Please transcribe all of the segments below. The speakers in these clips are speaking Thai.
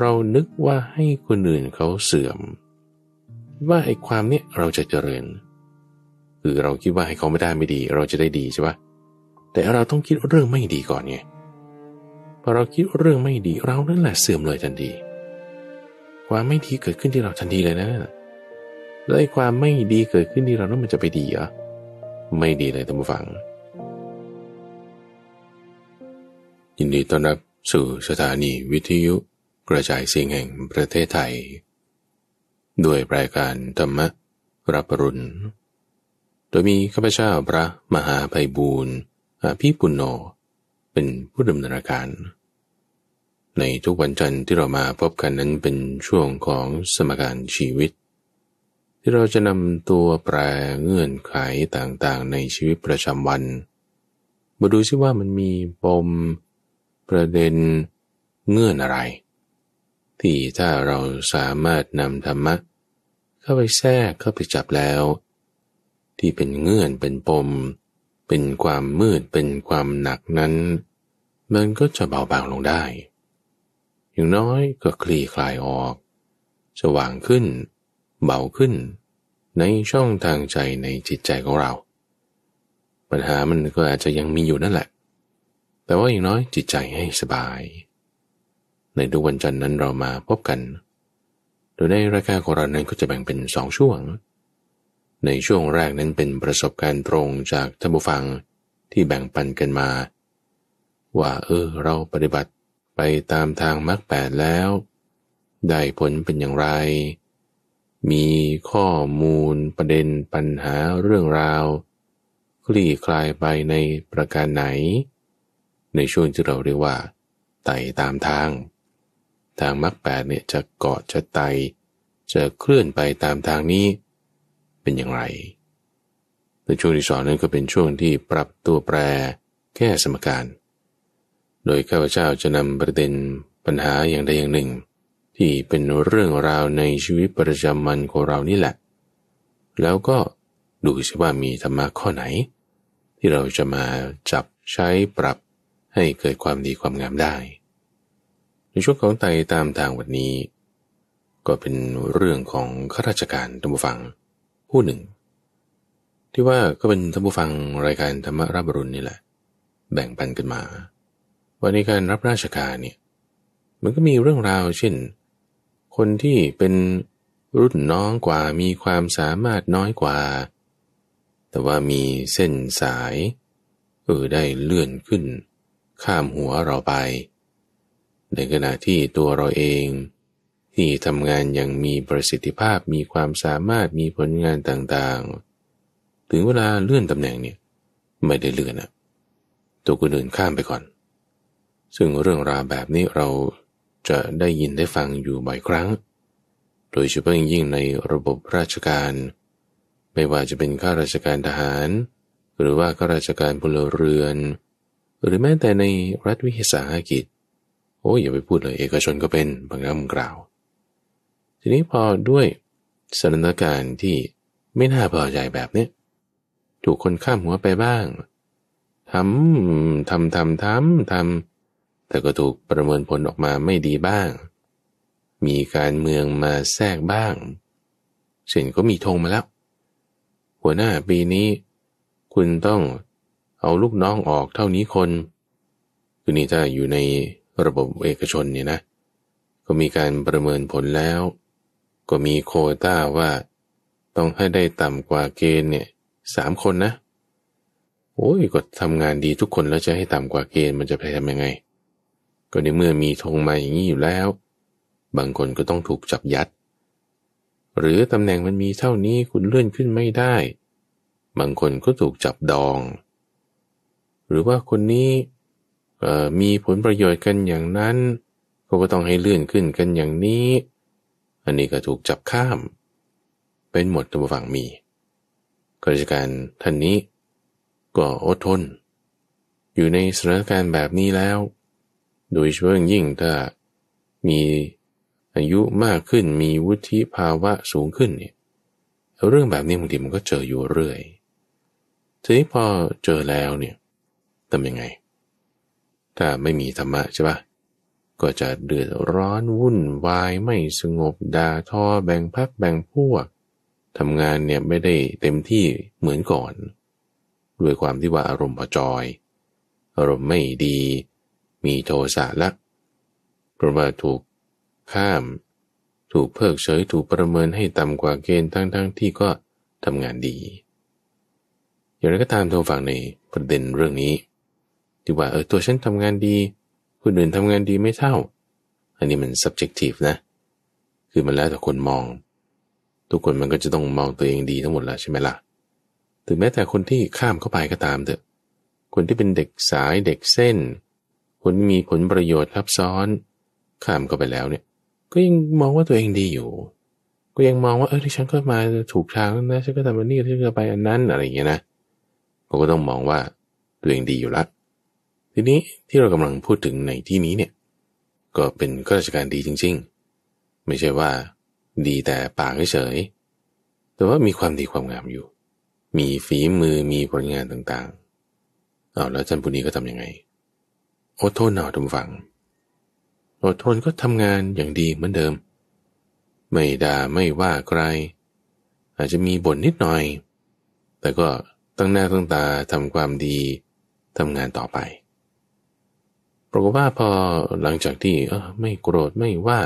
เรานึกว่าให้คนอื่นเขาเสื่อม ว่าไอ้ความเนี้ยเราจะเจริญ คือเราคิดว่าให้เขาไม่ได้ไม่ดี เราจะได้ดีใช่ปะแต่เราต้องคิดเรื่องไม่ดีก่อนไงพอเราคิดเรื่องไม่ดีเรานั่นแหละเสื่อมเลยทันที ความไม่ดีเกิดขึ้นที่เราทันทีเลยนะ แล้วไอ้ความไม่ดีเกิดขึ้นที่เรานั้นมันจะไปดีเหรอไม่ดีเลยท่านผู้ฟังยินดีต้อนรับสู่สถานีวิทยุกระจายสิ่งแห่งประเทศไทย ด้วยรายการธรรมรับรุณโดยมีข้าพเจ้าพระมหาภัยบูรณ์อภิปุณโญเป็นผู้ดำเนินการ ในทุกวันจันทร์ที่เรามาพบกันนั้นเป็นช่วงของสมการชีวิต ที่เราจะนำตัวแปรเงื่อนไขต่างๆในชีวิตประจำวัน มาดูซิว่ามันมีปมประเด็นเงื่อนอะไรที่ถ้าเราสามารถนำธรรมะเข้าไปแทรกเข้าไปจับแล้ว ที่เป็นเงื่อนเป็นปม เป็นความมืดเป็นความหนักนั้นมันก็จะเบาบางลงได้ อย่างน้อยก็คลี่คลายออกสว่างขึ้น เบาขึ้น ในช่องทางใจในจิตใจของเรา ปัญหามันก็อาจจะยังมีอยู่นั่นแหละ แต่ว่าอย่างน้อยจิตใจให้สบายในทุกวันจันทร์นั้นเรามาพบกัน โดยในรายการของเรานั้นก็จะแบ่งเป็นสองช่วง ในช่วงแรกนั้นเป็นประสบการณ์ตรงจากท่านผู้ฟังที่แบ่งปันกันมา ว่าเออเราปฏิบัติไปตามทางมรรคแปดแล้ว ได้ผลเป็นอย่างไร มีข้อมูลประเด็นปัญหาเรื่องราว คลี่คลายไปในประการไหน ในช่วงที่เราเรียกว่า ไต่ตามทางทางมรรคแปดเนี่ยจะเกาะจะไตจะเคลื่อนไปตามทางนี้ เป็นอย่างไรในช่วงที่สองนั้น ก็เป็นช่วงที่ปรับตัวแปรแก้สมการ โดยข้าพเจ้าจะนำ ประเด็นปัญหาอย่างใดอย่างหนึ่ง ที่เป็นเรื่องราวในชีวิตประจำวันของเรานี่แหละ แล้วก็ดูสิว่ามีธรรมะข้อไหน ที่เราจะมาจับใช้ปรับให้เกิดความดีความงามได้ในช่วงของไต่ตามทางวันนี้ก็เป็นเรื่องของข้าราชการธรรมูฟังผู้หนึ่ง ที่ว่าก็เป็นธรรมูฟังรายการธรรมรับรุณนี่แหละ แบ่งปันกันมาวันนี้การรับราชการเนี่ยมันก็มีเรื่องราวเช่น คนที่เป็นรุ่นน้องกว่ามีความสามารถน้อยกว่า แต่ว่ามีเส้นสายเออได้เลื่อนขึ้น ข้ามหัวเราไปในขณะที่ตัวเราเอง ที่ทำงานอย่างมีประสิทธิภาพมีความสามารถมีผลงานต่างๆ ถึงเวลาเลื่อนตำแหน่งเนี่ยไม่ได้เลื่อนอะตัวคนอื่นข้ามไปก่อน ซึ่งเรื่องราวแบบนี้เราจะได้ยินได้ฟังอยู่บ่อยครั้ง โดยเฉพาะยิ่งในระบบราชการ ไม่ว่าจะเป็นข้าราชการทหาร หรือว่าข้าราชการพลเรือน หรือแม้แต่ในรัฐวิสาหกิจโอ้ยอย่าไปพูดเลยเอกชนก็เป็นบางครั้งกล่าว ทีนี้พอด้วยสถานการณ์ที่ไม่น่าพอใจแบบนี้ถูกคนข้ามหัวไปบ้างทำทำทำทำทำแต่ก็ถูกประเมินผลออกมาไม่ดีบ้าง มีการเมืองมาแทรกบ้างเช่นก็มีธงมาแล้ว หัวหน้าปีนี้ คุณต้องเอาลูกน้องออกเท่านี้คนคือนี่ถ้าอยู่ในระบบเอกชนเนี่ยนะ ก็มีการประเมินผลแล้ว ก็มีโคต้าว่า ต้องให้ได้ต่ำกว่าเกณฑ์เนี่ยสามคนนะ โอ้ยก็ทำงานดีทุกคนแล้วจะให้ต่ำกว่าเกณฑ์มันจะไปทำยังไง ก็ในเมื่อมีธงมาอย่างนี้อยู่แล้ว บางคนก็ต้องถูกจับยัด หรือตำแหน่งมันมีเท่านี้คุณเลื่อนขึ้นไม่ได้ บางคนก็ถูกจับดอง หรือว่าคนนี้มีผลประโยชน์กันอย่างนั้นเขาก็ต้องให้เลื่อนขึ้นกันอย่างนี้ อันนี้ก็ถูกจับข้าม เป็นหมดตัวฝั่งมีก้าราชการท่านนี้ก็อดทน อยู่ในสถานการณ์แบบนี้แล้ว โดยเฉพาะยิ่งถ้า มีอายุมากขึ้นมีวุฒิภาวะสูงขึ้นเนี่ยเรื่องแบบนี้บางทีมันก็เจออยู่เรื่อยทีนี้พอเจอแล้วเนี่ยทำยังไงถ้าไม่มีธรรมะใช่ปะ ก็จะเดือดร้อนวุ่นวายไม่สงบด่าทอ แบ่งพักแบ่งพวกทำงานเนี่ยไม่ได้เต็มที่เหมือนก่อน ด้วยความที่ว่าอารมณ์พอจอย อารมณ์ไม่ดีมีโทสะละเพราะว่าถูกข้าม ถูกเพิกเฉย ถูกประเมินให้ต่ำกว่าเกณฑ์ทั้งๆทที่ก็ทำงานดี อย่างไรก็ตามโทรฝั่งในประเด็นเรื่องนี้ที่ว่าเออตัวฉันทำงานดีคนอื่นทำงานดีไม่เท่า อันนี้มัน subjective นะ คือมันแล้วแต่คนมองทุกคนมันก็จะต้องมองตัวเองดีทั้งหมดแล้วใช่ไหมละ่ะถึงแม้แต่คนที่ข้ามเข้าไปก็ตามเถอะคนที่เป็นเด็กสายเด็กเส้นคนมีผลประโยชน์ทับซ้อน ข้ามเข้าไปแล้วเนี่ยก็ยังมองว่าตัวเองดีอยู่ ก็ยังมองว่าเออที่ฉันก็มาถูกทางนะฉันก็ทำอันนี้ฉันก็ไปอันนั้นอะไรอย่างเงี้ยนะเขาก็ต้องมองว่าตัวเองดีอยู่ละทีนี้ที่เรากำลังพูดถึงในที่นี้เนี่ยก็เป็นข้าราชการดีจริงๆ ไม่ใช่ว่าดีแต่ปากเฉย แต่ว่ามีความดีความงามอยู่ มีฝีมือมีผลงานต่างๆเอาแล้วท่านผู้นี้ก็ทํำยังไงโอดทนหน่อทุกฝังอดทนก็ทำงานอย่างดีเหมือนเดิม ไม่ด่าไม่ว่าใคร อาจจะมีบ่นนิดหน่อย แต่ก็ตั้งหน้าตั้งตาทำความดีทำงานต่อไปปรากฏว่าพอหลังจากที่เออไม่โกรธไม่ว่า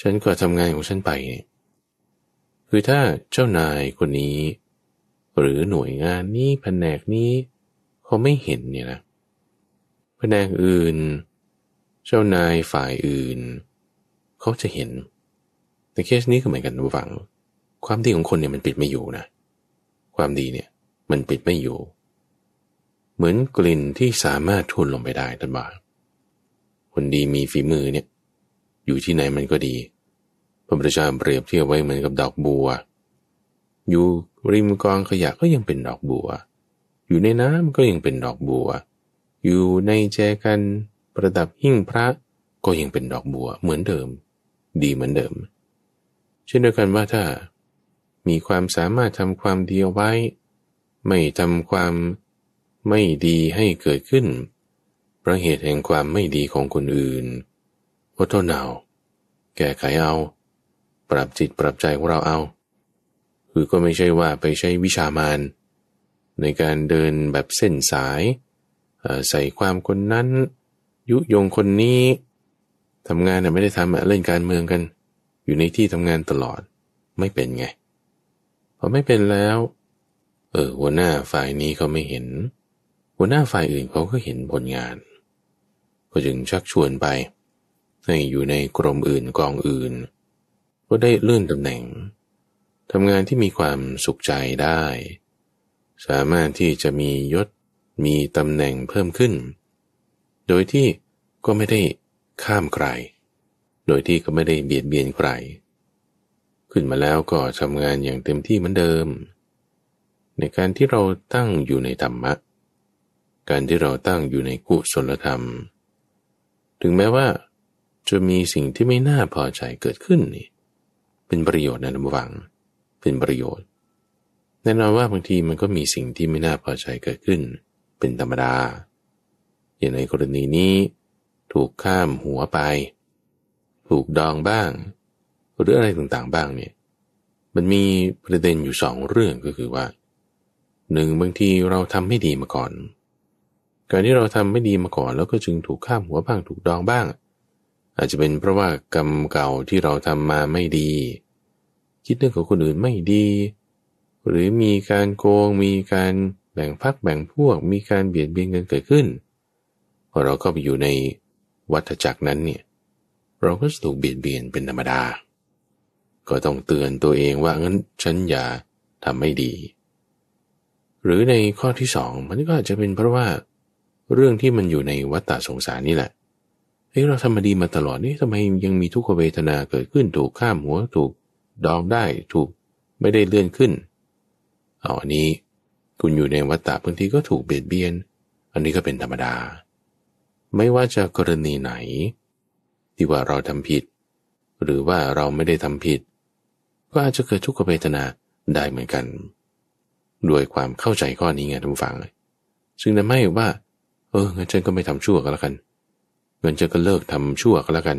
ฉันก็ทำงานของฉันไป คือถ้าเจ้านายคนนี้ หรือหน่วยงาน นี้แผนกนี้เขาไม่เห็นเนี่ยนะแผนกอื่น เจ้านายฝ่ายอื่น เขาจะเห็น แต่เคสนี้ก็เหมือนกันผฟัง ความดีของคนเนี่ยมันปิดไม่อยู่นะความดีเนี่ย มันปิดไม่อยู่เหมือนกลิ่นที่สามารถทุ่นลงไปได้ท่านบอกคนดีมีฝีมือเนี่ย อยู่ที่ไหนมันก็ดี พระประชาเปรียบเทียบไว้เหมือนกับดอกบัว อยู่ริมกองขยะก็ยังเป็นดอกบัว อยู่ในน้ำก็ยังเป็นดอกบัว อยู่ในแจกันประดับหิ้งพระก็ยังเป็นดอกบัว เหมือนเดิม ดีเหมือนเดิม เช่นเดียวกันว่าถ้ามีความสามารถทำความดีเอาไว้ ไม่ทำความไม่ดีให้เกิดขึ้นเพราะเหตุแห่งความไม่ดีของคนอื่นวดทนเอาแก้ไขเอา ปรับจิตปรับใจของเราเอา คือก็ไม่ใช่ว่าไปใช้วิชามานในการเดินแบบเส้นสาย ใส่ความคนนั้น ยุยงคนนี้ทำงานไม่ได้ทำเล่นการเมืองกัน อยู่ในที่ทำงานตลอดไม่เป็นไงพอไม่เป็นแล้วเออหัวหน้าฝ่ายนี้เขาไม่เห็นหัวหน้าฝ่ายอื่นเขาก็เห็นผลงาน ก็จึงชักชวนไปให้อยู่ในกรมอื่นกองอื่นก็ได้เลื่อนตำแหน่งทำงานที่มีความสุขใจได้ สามารถที่จะมียศมีตำแหน่งเพิ่มขึ้น โดยที่ก็ไม่ได้ข้ามใคร โดยที่ก็ไม่ได้เบียดเบียนใครขึ้นมาแล้วก็ทำงานอย่างเต็มที่เหมือนเดิม ในการที่เราตั้งอยู่ในธรรมะการที่เราตั้งอยู่ในกุศลธรรม ถึงแม้ว่าจะมีสิ่งที่ไม่น่าพอใจเกิดขึ้นนี่ เป็นประโยชน์นะนำวังเป็นประโยชน์ แน่นอนว่าบางทีมันก็มีสิ่งที่ไม่น่าพอใจเกิดขึ้น เป็นธรรมดา อย่างในกรณีนี้ ถูกข้ามหัวไป ถูกดองบ้าง หรืออะไรต่างๆบ้างเนี่ย มันมีประเด็นอยู่สองเรื่องก็คือว่าหนึ่งบางทีเราทำไม่ดีมาก่อนการที่เราทำไม่ดีมาก่อนแล้วก็จึงถูกข้ามหัวบ้างถูกดองบ้าง อาจจะเป็นเพราะว่ากรรมเก่าที่เราทำมาไม่ดี คิดเรื่องของคนอื่นไม่ดี หรือมีการโกงมีการแบ่งพักแบ่งพวกมีการเบียดเบียนกันเกิดขึ้นพอเราก็ไปอยู่ในวัฏจักรนั้นเนี่ยเราก็จะถูกเบียดเบียนเป็นธรรมดา ก็ต้องเตือนตัวเองว่างั้นฉันอย่าทำไม่ดี หรือในข้อที่สองมันก็อาจจะเป็นเพราะว่าเรื่องที่มันอยู่ในวัฏฏะสงสารนี่แหละเฮ้ยเราทำมาดีมาตลอดนี่ทำไมยังมีทุกขเวทนาเกิดขึ้นถูกข้ามหัวถูกดองได้ถูกไม่ได้เลื่อนขึ้นเอาอันนี้ คุณอยู่ในวัฏฏะบางทีก็ถูกเบียดเบียน อันนี้ก็เป็นธรรมดา ไม่ว่าจะกรณีไหน ที่ว่าเราทำผิด หรือว่าเราไม่ได้ทำผิด ก็อาจจะเกิดทุกขเวทนาได้เหมือนกัน ด้วยความเข้าใจข้อนี้ไงทุกฝังซึ่งทำให้ว่าเอองั้นฉันก็ไม่ทำชั่วก็แล้วกันงั้นฉันก็เลิกทำชั่วก็แล้วกัน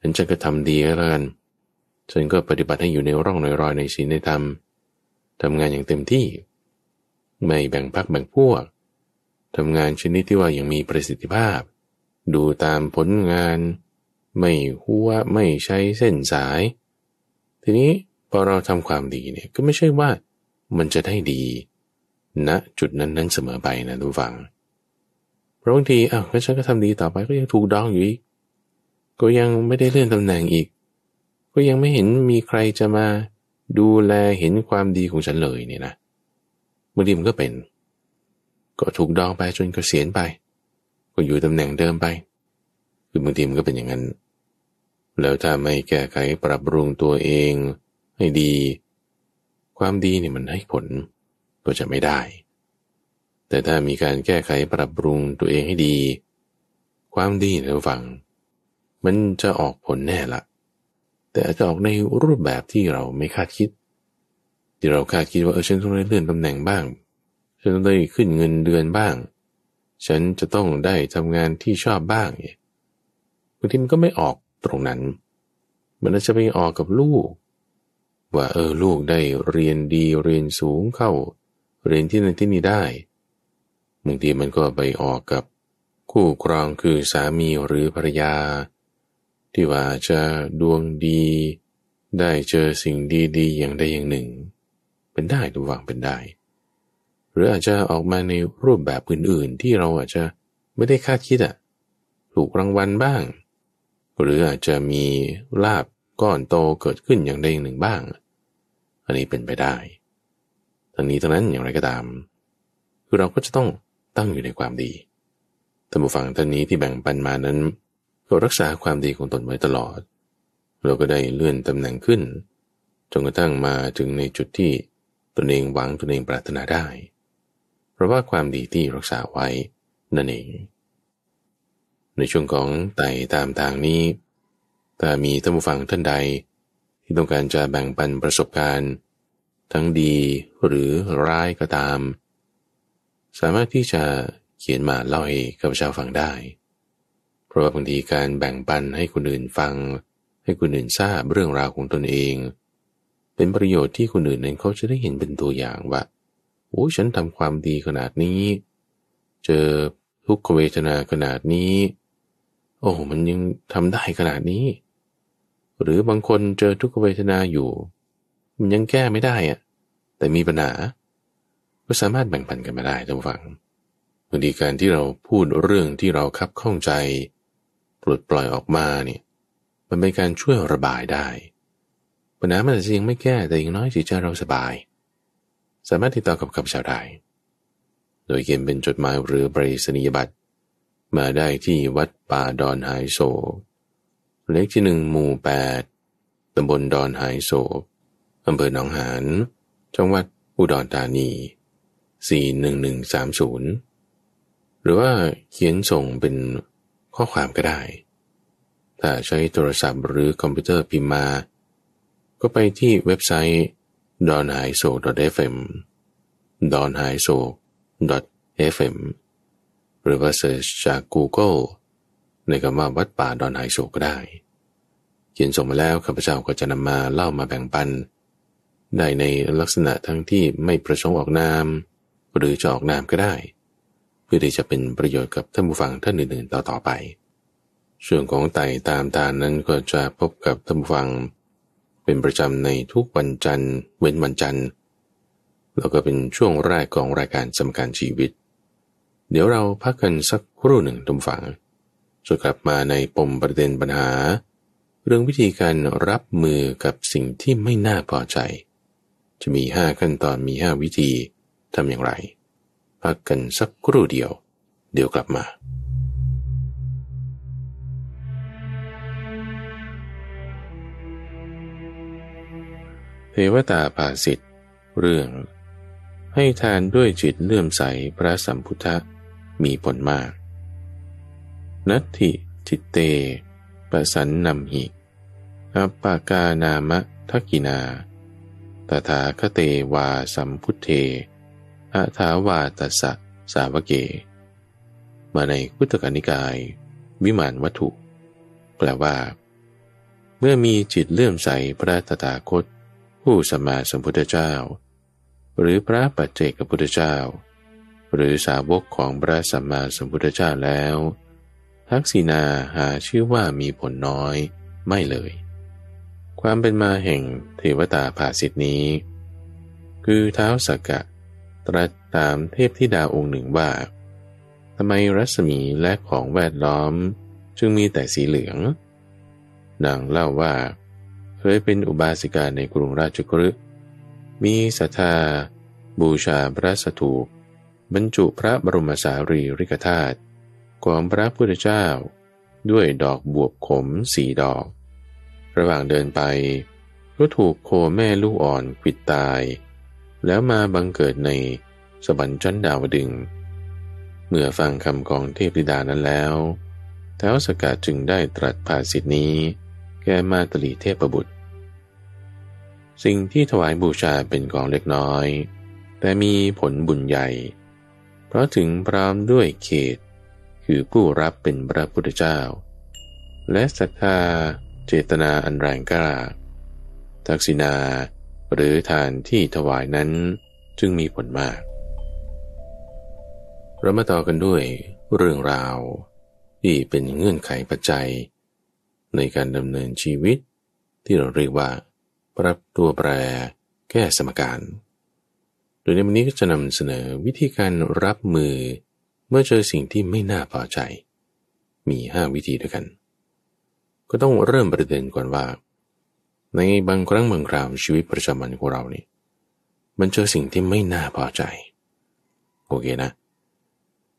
งั้นฉันก็ทำดีก็แล้วกันฉันก็ปฏิบัติให้อยู่ในร่องในรอยในศีลในธรรมทำงานอย่างเต็มที่ ไม่แบ่งพักแบ่งพวกทำงานชนิดที่ว่าอย่างมีประสิทธิภาพ ดูตามผลงานไม่หัวไม่ใช้เส้นสาย ทีนี้พอเราทำความดีเนี่ยก็ไม่ใช่ว่ามันจะได้ดีณนะจุดนั้นนั้นเสมอไปนะทุกฝั่งพราะบางทีอ้าวแล้วฉันก็ทำดีต่อไปก็ยังถูกดองอยู่อีก ก็ยังไม่ได้เลื่อนตำแหน่งอีก ก็ยังไม่เห็นมีใครจะมาดูแลเห็นความดีของฉันเลยเนี่ยนะบางทีมันก็เป็น ก็ถูกดองไปจนเกษียณไป ก็อยู่ตำแหน่งเดิมไป คือบางทีมันก็เป็นอย่างนั้นแล้วถ้าไม่แก้ไขปรับปรุงตัวเองให้ดี ความดีเนี่ยมันให้ผลก็จะไม่ได้แต่ถ้ามีการแก้ไขปรับปรุงตัวเองให้ดี ความดีในฝัง มันจะออกผลแน่ละแต่อาจจะออกในรูปแบบที่เราไม่คาดคิดที่เราคาดคิดว่าเออฉันต้องได้เลื่อนตำแหน่งบ้าง ฉันต้องได้ขึ้นเงินเดือนบ้าง ฉันจะต้องได้ทำงานที่ชอบบ้างบางทีมันก็ไม่ออกตรงนั้น มันาจะไปออกกับลูก ว่าเออลูกได้เรียนดีเรียนสูงเข้า เรียนที่นั่นที่นี่ได้บางทีมันก็ไปออกกับคู่ครองคือสามีหรือภรรยา ที่ว่าจะดวงดี ได้เจอสิ่งดีๆ อย่างใดอย่างหนึ่ง เป็นได้ดูวัางเป็นได้ หรืออาจจะออกมาในรูปแบบอื่น ๆที่เราอาจจะไม่ได้คาดคิดอะถูกรางวัลบ้าง หรืออาจจะมีลาบก้อนโตเกิดขึ้นอย่างใดอย่างหนึ่งบ้าง อันนี้เป็นไปได้ทั้งนี้ทั้งนั้นอย่างไรก็ตามคือเราก็จะต้องตั้งอยู่ในความดีท่านผู้ฟังท่านนี้ที่แบ่งปันมานั้น ก็รักษาความดีของตนไว้ตลอด เราก็ได้เลื่อนตำแหน่งขึ้นจนกระทั่งมาถึงในจุดที่ตนเองหวังตนเองปรารถนาได้ เพราะว่าความดีที่รักษาไว้นั่นเอง ในช่วงของไต่ตามทางนี้ ถ้ามีท่านผู้ฟังท่านใด ที่ต้องการจะแบ่งปันประสบการณ์ ทั้งดีหรือร้ายก็ตามสามารถที่จะเขียนมาเล่าให้กับชาวฟังได้ เพราะว่าบางทีการแบ่งปันให้คนอื่นฟัง ให้คนอื่นทราบเรื่องราวของตนเอง เป็นประโยชน์ที่คนอื่นนั้นเขาจะได้เห็นเป็นตัวอย่างว่าโอ้ฉันทำความดีขนาดนี้ เจอทุกขเวทนาขนาดนี้ โอ้มันยังทำได้ขนาดนี้ หรือบางคนเจอทุกขเวทนาอยู่ มันยังแก้ไม่ได้อะแต่มีปัญหาก็สามารถแบ่งปันกันมาได้ท่านฟังบางทีการที่เราพูดเรื่องที่เราคับข้องใจ ปลดปล่อยออกมาเนี่ย มันเป็นการช่วยระบายได้ปัญหามันอาจจะยังไม่แก้แต่อย่างน้อยจิตใจเราสบาย สามารถติดต่อกับขับชาวได้ โดยเขียนเป็นจดหมายหรือปริศนียบัตร มาได้ที่วัดป่าดอนหายโศกเลขที่หนึ่งหมู่แปดตำบลดอนหายโศกอำเภอหนองหาน จังหวัดอุดรธานี41130 หรือว่าเขียนส่งเป็นข้อความก็ได้ ถ้าใช้โทรศัพท์หรือคอมพิวเตอร์พิมพ์มา ก็ไปที่เว็บไซต์ d o n h a i s o f m d o n h a i s o f m หรือว่าเสิร์ชจาก Google ในคำว่าวัดป่าดอนไฮโซก็ได้ เขียนส่งมาแล้วข้าพเจ้าก็จะนำมาเล่ามาแบ่งปัน ได้ในลักษณะทั้งที่ไม่ประสงค์ออกนามหรือจะออกนามก็ได้ เพื่อที่จะเป็นประโยชน์กับท่านผู้ฟังท่านอื่นๆต่อๆไป ช่วงของไต่ตามทานนั้นก็จะพบกับท่านผู้ฟัง เป็นประจำในทุกวันจันทร์ เว้นวันจันทร์แล้วก็เป็นช่วงแรกของรายการสำคัญชีวิต เดี๋ยวเราพักกันสักครู่หนึ่งท่านผู้ฟังจะกลับมาในปมประเด็นปัญหา เรื่องวิธีการรับมือกับสิ่งที่ไม่น่าพอใจ จะมี 5 ขั้นตอนมี 5 วิธีทำอย่างไร พักกันสักครู่เดียวเดี๋ยวกลับมา เทวตาภาสิทธ์เรื่อง ให้ทานด้วยจิตเลื่อมใสพระสัมพุทธมีผลมาก นัตถิจิตเตปสันนำหิ อัปปากานามะทักกินาตถาคเตวาสัมพุทเทอาถาวาตสะสาวเกมาในพุทธกนิกาย วิมานวัตถุแปลว่า เมื่อมีจิตเลื่อมใสพระตถาคต ผู้สมมาสมพุทธเจ้า หรือพระปัจเจกพุทธเจ้า หรือสาวกของพระสัมมาสัมพุทธเจ้าแล้ว ทักษีนาหาชื่อว่ามีผลน้อยไม่เลย ความเป็นมาแห่งเทวตาภาสิทธินี้ คือเท้าสักกะตรัสถามเทพธิดาองค์หนึ่งว่าทำไมรัศมีและของแวดล้อมจึงมีแต่สีเหลืองนางเล่าว่า เคยเป็นอุบาสิกาในกรุงราชกฤห์มีศรัทธา บูชาพระสถูปบรรจุพระบรมสารีริกธาตุของพระพุทธเจ้า ด้วยดอกบวบขมสีดอก ระหว่างเดินไป ก็ถูกโคแม่ลูกอ่อนขิดตายแล้วมาบังเกิดในสวรรค์ชั้นดาวดึง เมื่อฟังคำของเทพธิดานั้นแล้วแท้าสกัดจึงได้ตรัสภาสิทธินี้ แก่มาตรีเทพบุตร สิ่งที่ถวายบูชาเป็นของเล็กน้อย แต่มีผลบุญใหญ่ เพราะถึงพร้อมด้วยเขต คือผู้รับเป็นพระพุทธเจ้า และศรัทธาเจตนาอันแรงกล้าทักษิณาหรือทานที่ถวายนั้นจึงมีผลมาก เรามาต่อกันด้วยเรื่องราว ที่เป็นเงื่อนไขปัจจัย ในการดำเนินชีวิต ที่เราเรียกว่า ปรับตัวแปรแก้สมการ โดยในวันนี้ก็จะนำเสนอวิธีการรับมือเมื่อเจอสิ่งที่ไม่น่าพอใจ มี 5 วิธีด้วยกัน ก็ต้องเริ่มประเด็นก่อนว่าในบางครั้งบางคราวชีวิตประจำวันของเรานี่มันเจอสิ่งที่ไม่น่าพอใจโอเคนะ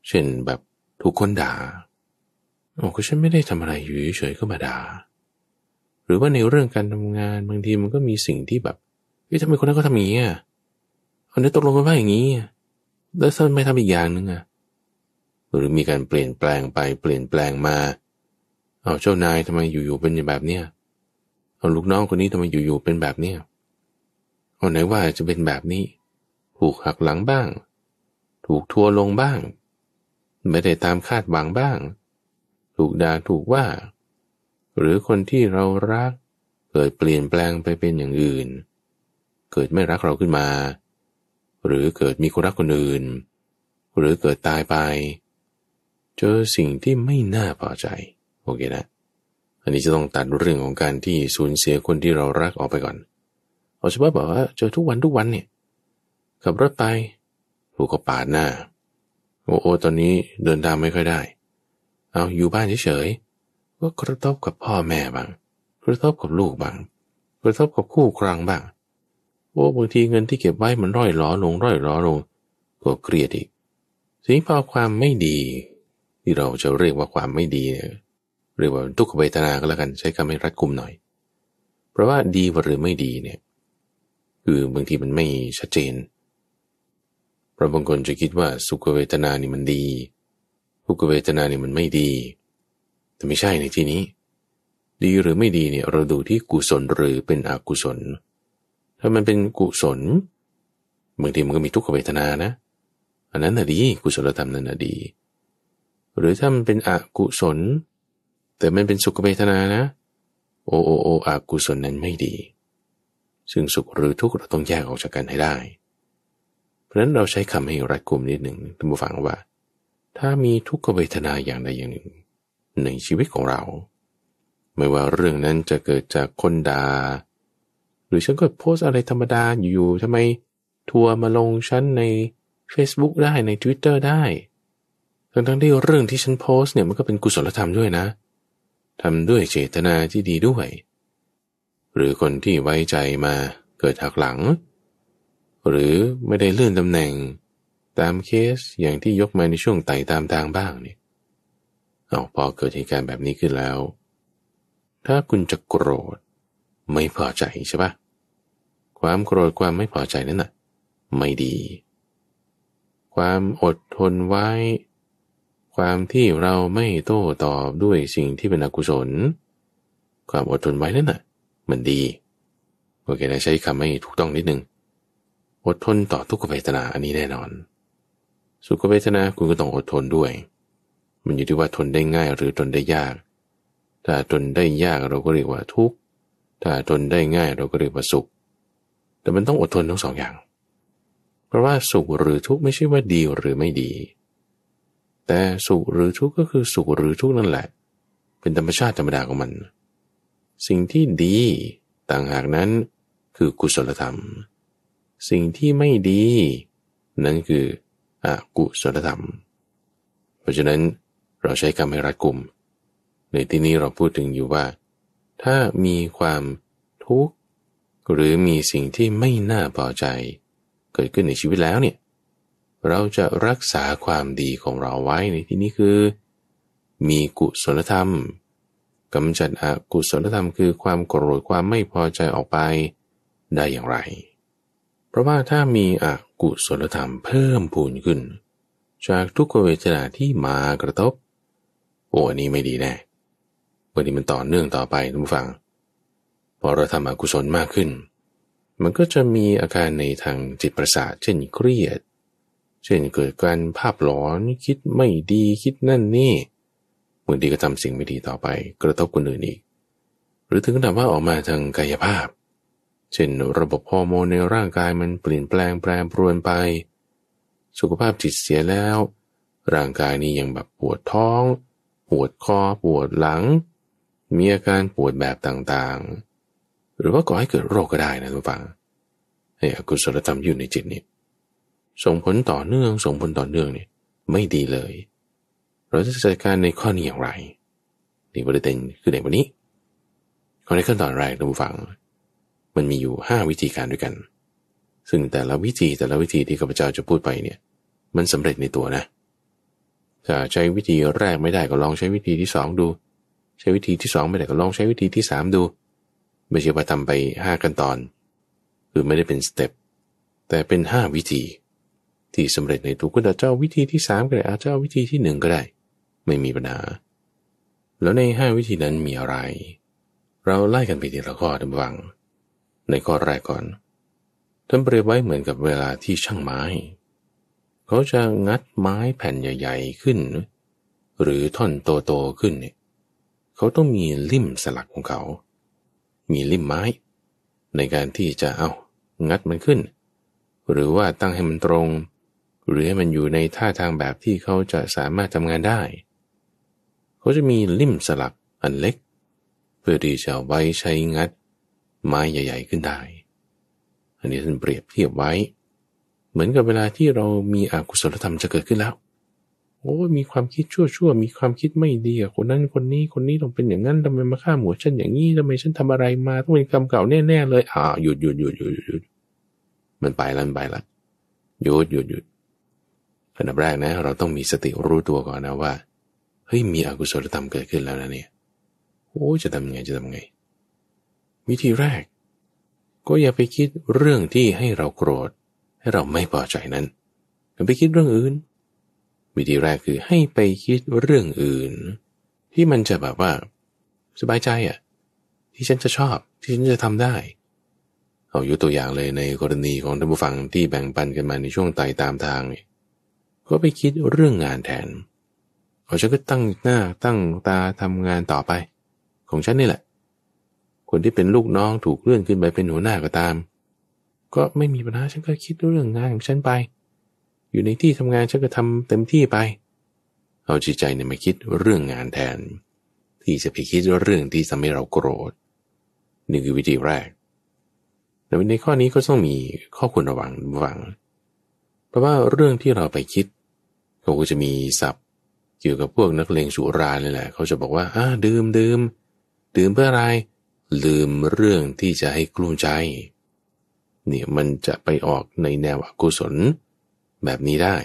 เช่นแบบถูกคนด่าโอ้ก็ฉันไม่ได้ทำอะไรอยู่เฉยๆก็มาด่าหรือว่าในเรื่องการทำงานบางทีมันก็มีสิ่งที่แบบเฮ้ยทำไมคนนั้นเขาทำอย่างนี้อ่ะคนนี้ตกลงกันว่าอย่างนี้แล้วทำไมทำอีกอย่างนึงอ่ะหรือมีการเปลี่ยนแปลงไปเปลี่ยนแปลงมาเอาเจ้านายทำไมอยู่ๆเป็นแบบเนี้ยอาลูกน้องคนนี้ทำไมอยู่ๆเป็นแบบเนี้ยเอาไหนว่าจะเป็นแบบนี้ ถูกหักหลังบ้าง ถูกทัวลงบ้างไม่ได้ตามคาดหวังบ้างถูกด่าถูกว่า หรือคนที่เรารักเกิดเปลี่ยนแปลงไปเป็นอย่างอื่น เกิดไม่รักเราขึ้นมา หรือเกิดมีคนรักคนอื่น หรือเกิดตายไป เจอสิ่งที่ไม่น่าพอใจโอเคนะอันนี้จะต้องตัดเรื่องของการที่สูญเสียคนที่เรารักออกไปก่อน เอาเฉพาะบอกว่าเจอทุกวันทุกวันเนี่ยขับรถไปถูกก็ปาดหน้า โอ้โอตอนนี้เดินทางไม่ค่อยได้ เอาอยู่บ้านเฉยๆก็กระทบกับพ่อแม่บ้างกระทบกับลูกบ้างกระทบกับคู่ครองบ้างโอ้บางทีเงินที่เก็บไว้มันร่อยหลอลงร่อยหลอลงก็เครียดอีกสิ่งพอความไม่ดีที่เราจะเรียกว่าความไม่ดีเนี่ยเรียกว่าทุกขเวทนาก็แล้วกันใช้คำให้รัดกุมหน่อย เพราะว่าดีหรือไม่ดีเนี่ยคือบางทีมันไม่ชัดเจนเพราะบางคนจะคิดว่าสุขเวทนานี่มันดี ทุกขเวทนานี่มันไม่ดีแต่ไม่ใช่ในที่นี้ดีหรือไม่ดีเนี่ยเราดูที่กุศลหรือเป็นอกุศล ถ้ามันเป็นกุศลบางทีมันก็มีทุกขเวทนานะ อันนั้นน่ะดีกุศลธรรมนั้นน่ะดี หรือถ้ามันเป็นอกุศลแต่มันเป็นสุขเวทนานะ โอโอโอ อากุศลนั้นไม่ดี ซึ่งสุขหรือทุกข์เราต้องแยกออกจากกันให้ได้ เพราะนั้นเราใช้คำให้รัดกุมนิดหนึ่งท่านผู้ฟังว่า ถ้ามีทุกขเวทนาอย่างใดอย่างหนึ่งในชีวิตของเรา ไม่ว่าเรื่องนั้นจะเกิดจากคนดา่า หรือฉันก็โพสอะไรธรรมดาอยู่ทำไมทัวร์มาลงฉันใน Facebook ได้ใน Twitter ได้ ทั้งทั้งที่เรื่องที่ฉันโพสเนี่ยมันก็เป็นกุศลธรรมด้วยนะเทำด้วยเจตนาที่ดีด้วย หรือคนที่ไว้ใจมาเกิดหักหลัง หรือไม่ได้เลื่อนตำแหน่งตามเคสอย่างที่ยกมาในช่วงไต่ตามทางบ้างเนี่ยเอาพอเกิดเหตุการณ์แบบนี้ขึ้นแล้ว ถ้าคุณจะโกรธ ไม่พอใจใช่ปะความโกรธความไม่พอใจนั่นน่ะ ไม่ดี ความอดทนไว้ความที่เราไม่โต้ตอบด้วยสิ่งที่เป็นอกุศล ความอดทนไว้นั่นน่ะมันดีโอเคนะใช้คำให้ถูกต้องนิดนึง อดทนต่อทุกขเวทนาอันนี้แน่นอน สุขเวทนาคุณก็ต้องอดทนด้วย มันอยู่ที่ว่าทนได้ง่าย หรือทนได้ยากถ้าทนได้ยากเราก็เรียกว่าทุกข์ถ้าทนได้ง่ายเราก็เรียกว่าสุข แต่มันต้องอดทนทั้งสองอย่าง เพราะว่าสุขหรือทุกข์ไม่ใช่ว่าดีหรือไม่ดีแต่สุขหรือทุกข์ก็คือสุขหรือทุกข์นั่นแหละ เป็นธรรมชาติธรรมดาของมันสิ่งที่ดีต่างหากนั้นคือกุศลธรรม สิ่งที่ไม่ดีนั้นคืออกุศลธรรม เพราะฉะนั้นเราใช้คำให้รัดกลุ่มในที่นี้เราพูดถึงอยู่ว่า ถ้ามีความทุกข์หรือมีสิ่งที่ไม่น่าพอใจ เกิดขึ้นในชีวิตแล้วเนี่ยเราจะรักษาความดีของเราไว้ในที่นี้คือ มีกุศลธรรมกำจัดอกุศลธรรมคือความโกรธความไม่พอใจออกไปได้อย่างไร เพราะว่าถ้ามีอกุศลธรรมเพิ่มพูนขึ้น จากทุกขเวทนาที่มากระทบ โอ้นี่ไม่ดีแน่วันนี้มันต่อเนื่องต่อไปทุกฝังพอเราทำอกุศลมากขึ้น มันก็จะมีอาการในทางจิตประสาทเช่นเครียดเช่นเกิดการภาพหลอนคิดไม่ดีคิดนั่นนี่บางทีก็ทำสิ่งไม่ดีต่อไป กระทบคนอื่นอีกหรือถึงขนาดว่าออกมาทางกายภาพ เช่นระบบฮอร์โมนในร่างกายมันเปลี่ยนแปลงแปรปรวนไป สุขภาพจิตเสียแล้ว ร่างกายนี้ยังแบบปวดท้อง ปวดคอปวดหลัง มีอาการปวดแบบต่างๆ หรือว่าก่อให้เกิดโรคก็ได้นะทุกฝังให้อกุศลธรรมอยู่ในจิตนี่ส่งผลต่อเนื่องส่งผลต่อเนื่องเนี่ยไม่ดีเลย เราจะจัดการในข้อนี้อย่างไร นี่ประเด็นคือในวันนี้ข้อในขั้นตอนแรกท่าูฟัง มันมีอยู่ 5 วิธีการด้วยกัน ซึ่งแต่ละวิธีแต่ละวิธีที่ข้าพเจ้าจะพูดไปเนี่ย มันสำเร็จในตัวนะ ถ้าใช้วิธีแรกไม่ได้ก็ลองใช้วิธีที่ 2 ดู ใช้วิธีที่ 2 ไม่ได้ก็ลองใช้วิธีที่ 3 ดู ไม่ใช่ว่าทำไป 5 ขั้นตอน คือไม่ได้เป็นสเต็ปแต่เป็น 5 วิธีที่สำเร็จในทุกก็อาจจะเอาวิธีที่ 3 ก็ได้ อาจจะเอาวิธีที่ 1 ก็ได้ ไม่มีปัญหาแล้วใน5วิธีนั้นมีอะไร เราไล่กันไปทีละข้อดับวัง ในข้อแรกก่อนท่านเปรียบไว้เหมือนกับเวลาที่ช่างไม้ เขาจะงัดไม้แผ่นใหญ่ๆขึ้น หรือท่อนโตๆขึ้นเนี่ยเขาต้องมีลิ่มสลักของเขา มีลิ่มไม้ ในการที่จะเอางัดมันขึ้น หรือว่าตั้งให้มันตรงหรือให้มันอยู่ในท่าทางแบบที่เขาจะสามารถทำงานได้ เขาจะมีลิ่มสลักอันเล็ก เพื่อที่จะไว้ใช้งัด ไม้ใหญ่ ๆขึ้นได้ อันนี้ท่านเปรียบเทียบไว้ เหมือนกับเวลาที่เรามีอกุศลธรรมจะเกิดขึ้นแล้ว โอ้มีความคิดชั่วชั่วมีความคิดไม่ดีกับคนนั้นคนนี้คนนี้ต้องเป็นอย่างนั้นทำไมมาฆ่าหมูฉันอย่างนี้ทำไมฉันทำอะไร มาต้องเป็นกรรมเก่าแน่ๆเลย อ่าหยุดหยุดหยุดหยุดหยุดมันไปละมันไปละหยุดหยุดหยุดอันดับแรกนะเราต้องมีสติรู้ตัวก่อนนะว่าเฮ้ยมีอกุศลธรรมเกิดขึ้นแล้วนะเนี่ยโอ้ จะทำไง จะทำไง วิธีแรก ก็อย่าไปคิดเรื่องที่ให้เราโกรธให้เราไม่พอใจนั้นอย่าไปคิดเรื่องอื่น วิธีแรกคือให้ไปคิดเรื่องอื่น ที่มันจะแบบว่าสบายใจอะ่ะที่ฉันจะชอบที่ฉันจะทำได้ เอาอยู่ตัวอย่างเลยในกรณีของท่านผู้ฟังที่แบ่งปันกันมาในช่วงไต่ตามทางเนี่ยก็ไปคิดเรื่องงานแทน ของฉันก็ตั้งหน้าตั้งตาทำงานต่อไป ของฉันนี่แหละ คนที่เป็นลูกน้องถูกเลื่อนขึ้นไปเป็นหัวหน้าก็ตาม ก็ไม่มีปัญหา ฉันก็คิด เรื่องงานของฉันไป อยู่ในที่ทำงาน ฉันก็ทำเต็มที่ไป เอาจิตใจเนี่ยมาคิดเรื่องงานแทน ที่จะไปคิดเรื่องที่ทำให้เราโกรธ นี่คือวิธีแรก แต่ในข้อนี้ก็ต้องมีข้อควรระวังระวัง เพราะว่าเรื่องที่เราไปคิดเขาก็จะมีศัพท์ เกี่ยวกับพวกนักเลงสุราเลยแหละ เขาจะบอกว่าอ่าดื่มดื่มดื่มเพื่ออะไร ลืมเรื่องที่จะให้กลุ้มใจ เนี่ยมันจะไปออกในแนวอกุศลแบบนี้ได้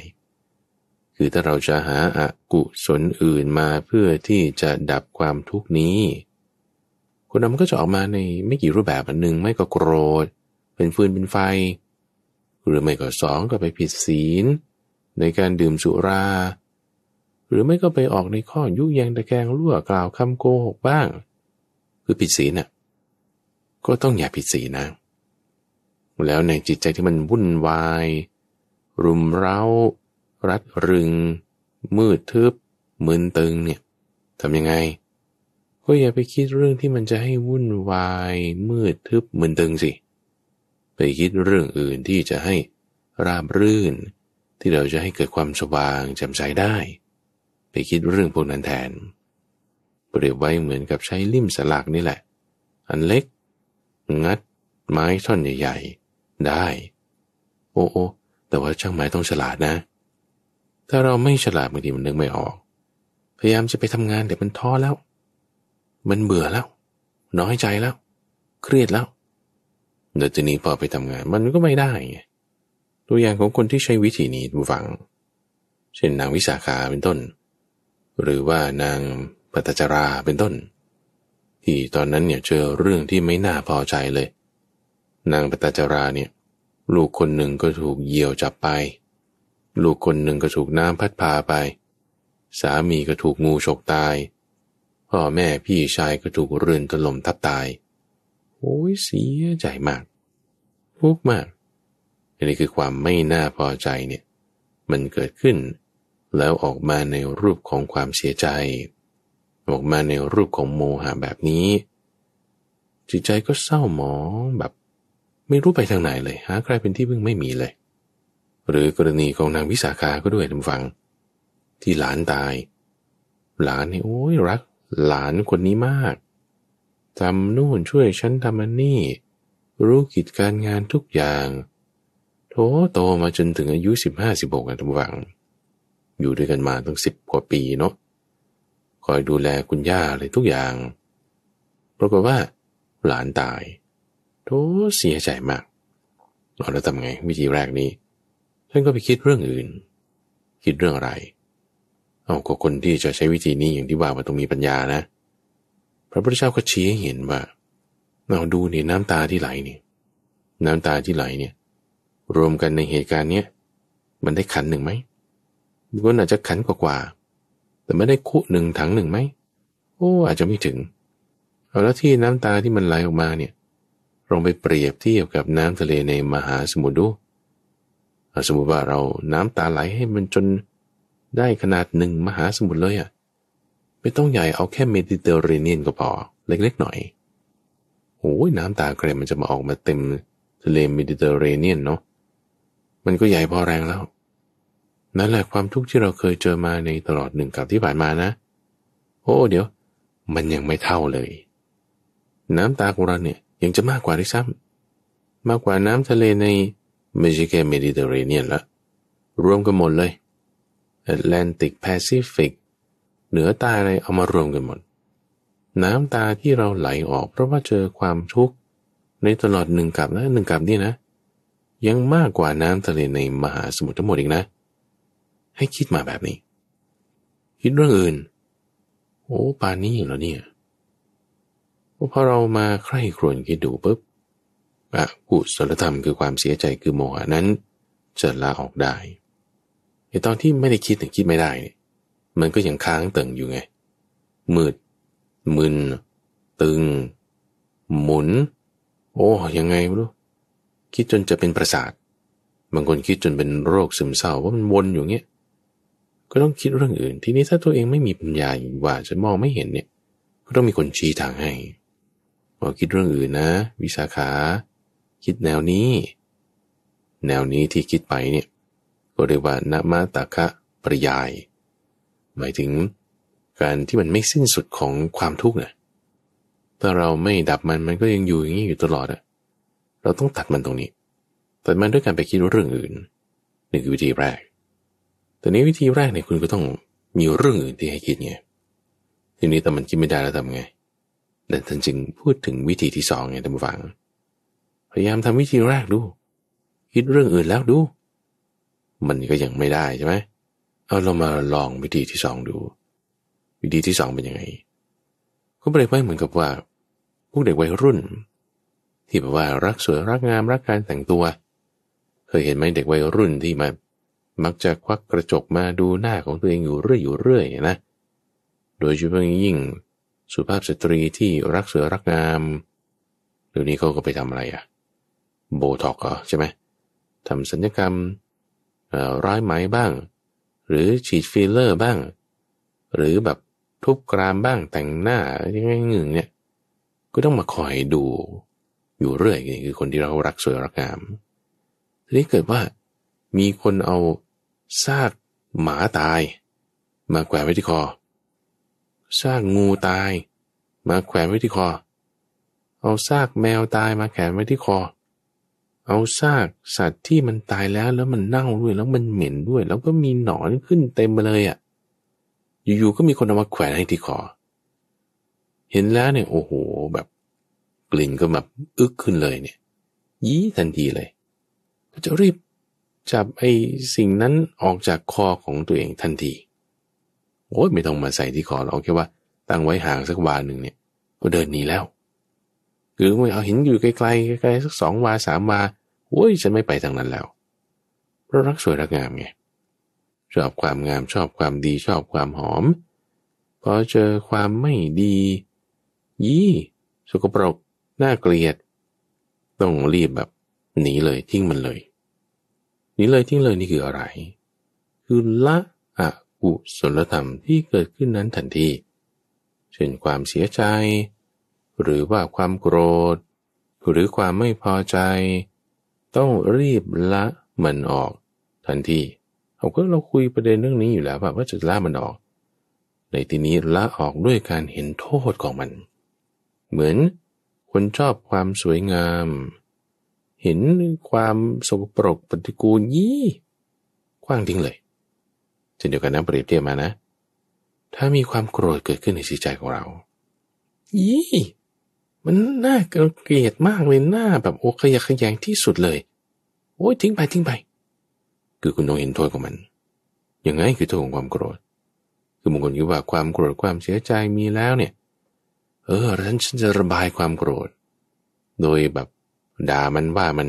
คือถ้าเราจะหาอากุศลอื่นมาเพื่อที่จะดับความทุกนี้ คนนั้นก็จะออกมาในไม่กี่รูปแบบอันหนึ่งไม่ก็โกรธ เป็นฟืนเป็นไฟ หรือไม่ก็สอง ก็ไปผิดศีลในการดื่มสุรา หรือไม่ก็ไปออกในข้อยุยงตะแกงรั่วกล่าวคำโกหกบ้าง คือผิดศีลน่ะก็ต้องอย่าผิดศีลนะ แล้วในจิตใจที่มันวุ่นวาย รุมเร้า รัดรึง มืดทึบมึนตึงเนี่ยทำยังไง ก็อย่าไปคิดเรื่องที่มันจะให้วุ่นวายมืดทึบมึนตึงสิ ไปคิดเรื่องอื่นที่จะให้ราบรื่นที่เราจะให้เกิดความสว่างแจ่มใสได้ ไปคิดเรื่องพวกนั้นแทนเปรียบไว้เหมือนกับใช้ลิ่มสลักนี่แหละ อันเล็ก งัด ไม้ท่อนใหญ่ๆได้ โอ้โอแต่ว่าช่างไม้ต้องฉลาดนะ ถ้าเราไม่ฉลาดบางทีมันนึกไม่ออก พยายามจะไปทำงานแต่มันท้อแล้ว มันเบื่อแล้ว น้อยใจแล้ว เครียดแล้ว เดี๋ยวจะนี้พอไปทำงานมันก็ไม่ได้ไงตัวอย่างของคนที่ใช้วิธีนี้ดูฟัง เช่นนางวิสาขาเป็นต้น หรือว่านางปัตจราเป็นต้น ที่ตอนนั้นเนี่ยเจอเรื่องที่ไม่น่าพอใจเลย นางปัตจราเนี่ย ลูกคนหนึ่งก็ถูกเหยี่ยวจับไป ลูกคนหนึ่งก็ถูกน้ำพัดพาไป สามีก็ถูกงูฉกตาย พ่อแม่พี่ชายก็ถูกเรือนถล่มทับตายโอ้ยเสียใจมากทุกมากนนี้คือความไม่น่าพอใจเนี่ยมันเกิดขึ้น แล้วออกมาในรูปของความเสียใจ ออกมาในรูปของโมหะแบบนี้ จิตใจก็เศร้าหมองแบบ ไม่รู้ไปทางไหนเลย หาใครเป็นที่พึ่งไม่มีเลย หรือกรณีของนางวิสาขาก็ด้วยท่านฟัง ที่หลานตาย หลานเนี่ยโอ้ยรัก หลานคนนี้มากทำนู่นช่วย ฉันทำนี่ รู้กิจการงานทุกอย่างอ้โตมาจนถึงอายุสิบห้าสิบหกนันทุกฝัง อยู่ด้วยกันมาตั้งสิบกว่าปีเนาะคอยดูแลคุณย่าเลยทุกอย่างปรากฏว่า หลานตายโธเสียใจมากเราแล้วทำไงวิธีแรกนี้ท่านก็ไปคิดเรื่องอื่น คิดเรื่องอะไร เอาก็คนที่จะใช้วิธีนี้อย่างที่ว่ามันต้องมีปัญญานะ พระพุทธเจ้าก็ชี้ให้เห็นว่าเราดูนี่น้ำตาที่ไหลนี่น้ำตาที่ไหลเนี่ยรวมกันในเหตุการณ์เนี้ยมันได้ขันหนึ่งไหมบางคนอาจจะขันกว่ากว่าแต่ไม่ได้คู่หนึ่งถังหนึ่งไหมโอ้อาจจะไม่ถึงเอาแล้วที่น้ำตาที่มันไหลออกมาเนี่ยลองไปเปรียบเทียบกับน้ำทะเลในมหาสมุทรดู สมมติว่าเราน้ำตาไหลให้มันจนได้ขนาดหนึ่งมหาสมุทรเลยอะ่ะไม่ต้องใหญ่เอาแค่เมดิเตอร์เรเนียนก็พอเล็กๆ หน่อยโอ้ยน้ำตาเกรมันจะมาออกมาเต็มทะเลเมดิเตอร์เรเนียนเนาะมันก็ใหญ่พอแรงแล้ว นั่นแหละความทุกข์ที่เราเคยเจอมาในตลอดหนึ่งกับที่ผ่านมานะ โอ้ เดี๋ยวมันยังไม่เท่าเลย น้ำตาของเราเนี่ย ยังจะมากกว่าด้วยซ้ำมากกว่าน้ำทะเลในไม่ใช่แค่เมดิเตอร์เรเนียนละรวมกันหมดเลยแอตแลนติกแปซิฟิกเหนือตาอะไรเอามารวมกันหมด น้ำตาที่เราไหลออกเพราะว่าเจอความทุกข์ในตลอดหนึ่งกับนะหนึ่งกับนี่นะยังมากกว่าน้ำทะเลในมหาสมุทรทั้งหมดอีกนะ ให้คิดมาแบบนี้ คิดเรื่องอื่น โอ้ ปานนี้เหรอเนี่ย พอเรามาใคร่ครวญคิดดู ปุ๊บอะกุศลธรรมคือความเสียใจคือโมหะนั้นจะลาออกได้ในตอนที่ไม่ได้คิดถึงคิดไม่ได้เนี่ยมันก็ยังค้างตึงอยู่ไง มืด มึน ตึง หมุน โอ้ยังไงไม่รู้คิดจนจะเป็นประสาท บางคนคิดจนเป็นโรคซึมเศร้าว่ามันวนอยู่เงี้ย ก็ต้องคิดเรื่องอื่น ทีนี้ถ้าตัวเองไม่มีปัญญาว่าจะมองไม่เห็นเนี่ย ก็ต้องมีคนชี้ทางให้ว่าคิดเรื่องอื่นนะ วิสาขา คิดแนวนี้ แนวนี้ที่คิดไปเนี่ยก็เรียกว่านามาตะคะปริยาย หมายถึงการที่มันไม่สิ้นสุดของความทุกข์นะถ้าเราไม่ดับมันมันก็ยังอยู่อย่างนี้อยู่ตลอดอะเราต้องตัดมันตรงนี้ตัดมันด้วยการไปคิดเรื่องอื่น หนึ่งวิธีแรก แต่นี้วิธีแรกเนี่ยคุณก็ต้องมีเรื่องอื่นที่ให้คิดไง ทีนี้แต่มันคิดไม่ได้แล้วทำไงแต่ทั้นจึงพูดถึงวิธีที่สองไงท่านผู้ฟัง พยายามทำวิธีแรกดู คิดเรื่องอื่นแล้วดู มันก็ยังไม่ได้ใช่ไหม เอาเรามาลองวิธีที่สองดู วิธีที่สองเป็นยังไงก็เปรียบไว้เหมือนกับว่าพวกเด็กวัยรุ่นที่แบบว่ารักสวยรักงามรักการแต่งตัว เคยเห็นไหมเด็กวัยรุ่นที่มามักจะควักกระจกมาดูหน้าของตัวเองอยู่เรื่อยอยู่เรื่อยนะโดยเฉพาะยิ่งสุภาพสตรีที่รักสวยรักงามเดี๋ยวนี้เขาก็ไปทำอะไรอะโบท็อกเหรอใช่ไหมทำสัญญกรรมร้ายไหมบ้าง หรือฉีดฟิลเลอร์บ้าง หรือแบบทุบกรามบ้างแต่งหน้าอย่างเงี้ยเนี่ยก็ต้องมาคอยดูอยู่เรื่อยนี่คือคนที่เรารักสวยรักงามทีนี้เกิดว่า มีคนเอาซากหมาตาย มาแขวนไว้ที่คอซากงูตายมาแขวนไว้ที่คอ เอาซากแมวตายมาแขวนไว้ที่คอ เอาซากสัตว์ที่มันตายแล้วแล้วมันเน่าด้วยแล้วมันเหม็นด้วย แล้วก็มีหนอนขึ้นเต็มไปเลยอะ่ะอยู่ๆก็มีคนเอามาแขวนให้ที่คอเห็นแล้วเนี่ยโอ้โหแบบกลิ่นก็แบบอึกขึ้นเลยเนี่ยยี้ทันทีเลยก็จะรีบจับไอ้สิ่งนั้นออกจากคอของตัวเองทันทีโอ้ยไม่ต้องมาใส่ที่คอเราแค่ว่าตั้งไว้ห่างสักวาหนึ่งเนี่ยก็เดินหนีแล้ว หรือไม่เอาหินอยู่ไกลๆไกลๆสักสองวาสามวาโอ้ยฉันไม่ไปทางนั้นแล้ว เพราะรักสวยรักงามไง ชอบความงามชอบความดีชอบความหอมพอเจอความไม่ดี ยี่สกปรกน่าเกลียดต้องรีบแบบหนีเลยทิ้งมันเลยหนีเลย ทิ้งเลยนี่คืออะไร คือละอกุศลธรรมที่เกิดขึ้นนั้นทันที เช่นความเสียใจ หรือว่าความโกรธ หรือความไม่พอใจ ต้องรีบละมันออก ทันทีเราก็เราคุยประเด็นเรื่องนี้อยู่แล้วว่าจะละมันออก ในที่นี้ละออกด้วยการเห็นโทษของมัน เหมือนคนชอบความสวยงาม เห็นความสกปรกปฏิกูลยี่กว้างทิ้งเลยเช่นเดียวกันนะเปรียบเทียบมานะ ถ้ามีความโกรธเกิดขึ้นในจิตใจของเรา ยี่ มันน่าเกลียดมากเลยหน้าแบบโอ้ขยะขยงที่สุดเลย โอ้ยทิ้งไปทิ้งไป คือคุณต้องเห็นโทษของมันยังไงคือโทษของความโกรธ คือบางคนคิดว่าความโกรธความเสียใจมีแล้วเนี่ยเออฉันฉันจะระบายความโกรธ โดยแบบด่ามันว่ามัน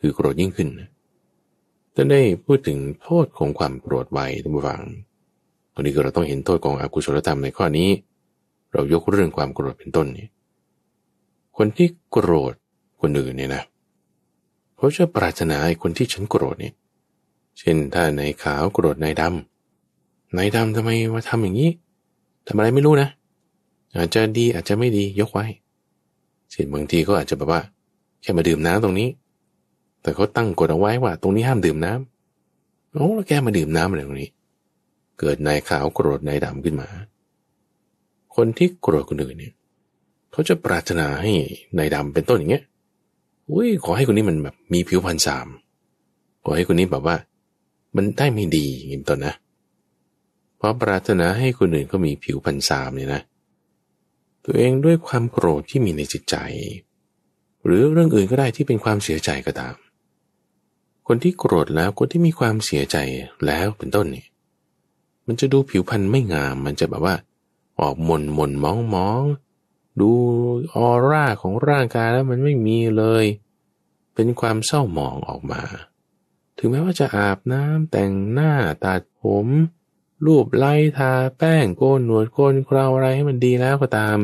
คือโกรธยิ่งขึ้นจะได้พูดถึงโทษของความโกรธไว้ทุกฝังตอนนี้เราต้องเห็นโทษของอกุศลธรรมในข้อนี้ เรายกเรื่องความโกรธเป็นต้นนี่คนที่โกรธคนอื่นเนี่ยนะเขาจะปรารถนาไอ้คนที่ฉันโกรธเนี่ยเช่นถ้านายขาวโกรธนายดำนายดำทำไมมาทำอย่างนี้ทำอะไรไม่รู้นะเอาจจะดีอาจจะไม่ดียกไว้สิบางทีก็อาจจะแบบว่า แค่มาดื่มน้ำตรงนี้ แต่เขาตั้งกฎเอาไว้ว่า ตรงนี้ห้ามดื่มน้ำโอ้แล้วแกมาดื่มน้ำอะไรตรงนี้ เกิดนายขาวโกรธนายดำขึ้นมา คนที่โกรธคนอื่นเนี่ยเขาจะปรารถนาให้นายดำเป็นต้นอย่างเงี้ย อุ้ยขอให้คนนี้มันแบบมีผิวพรรณสามขอให้คนนี้แบบว่า มันได้ไม่ดีอย่างนี้ตอนนะเพราะปรารถนาให้คนอื่นก็มีผิวพรรณสามเนี่ยนะตัวเองด้วยความโกรธที่มีในจิตใจ หรือเรื่องอื่นก็ได้ที่เป็นความเสียใจก็ตาม คนที่โกรธแล้วคนที่มีความเสียใจแล้วเป็นต้นเนี่ยมันจะดูผิวพรรณไม่งาม มันจะแบบว่า ออกมนมนมองมองดูออร่าของร่างกายแล้วมันไม่มีเลย เป็นความเศร้าหมองออกมา ถึงแม้ว่าจะอาบน้ำแต่งหน้าตัดผมรูปไล่ทาแป้งโกนหนวดโกนเคราอะไรให้มันดีแล้วก็ตาม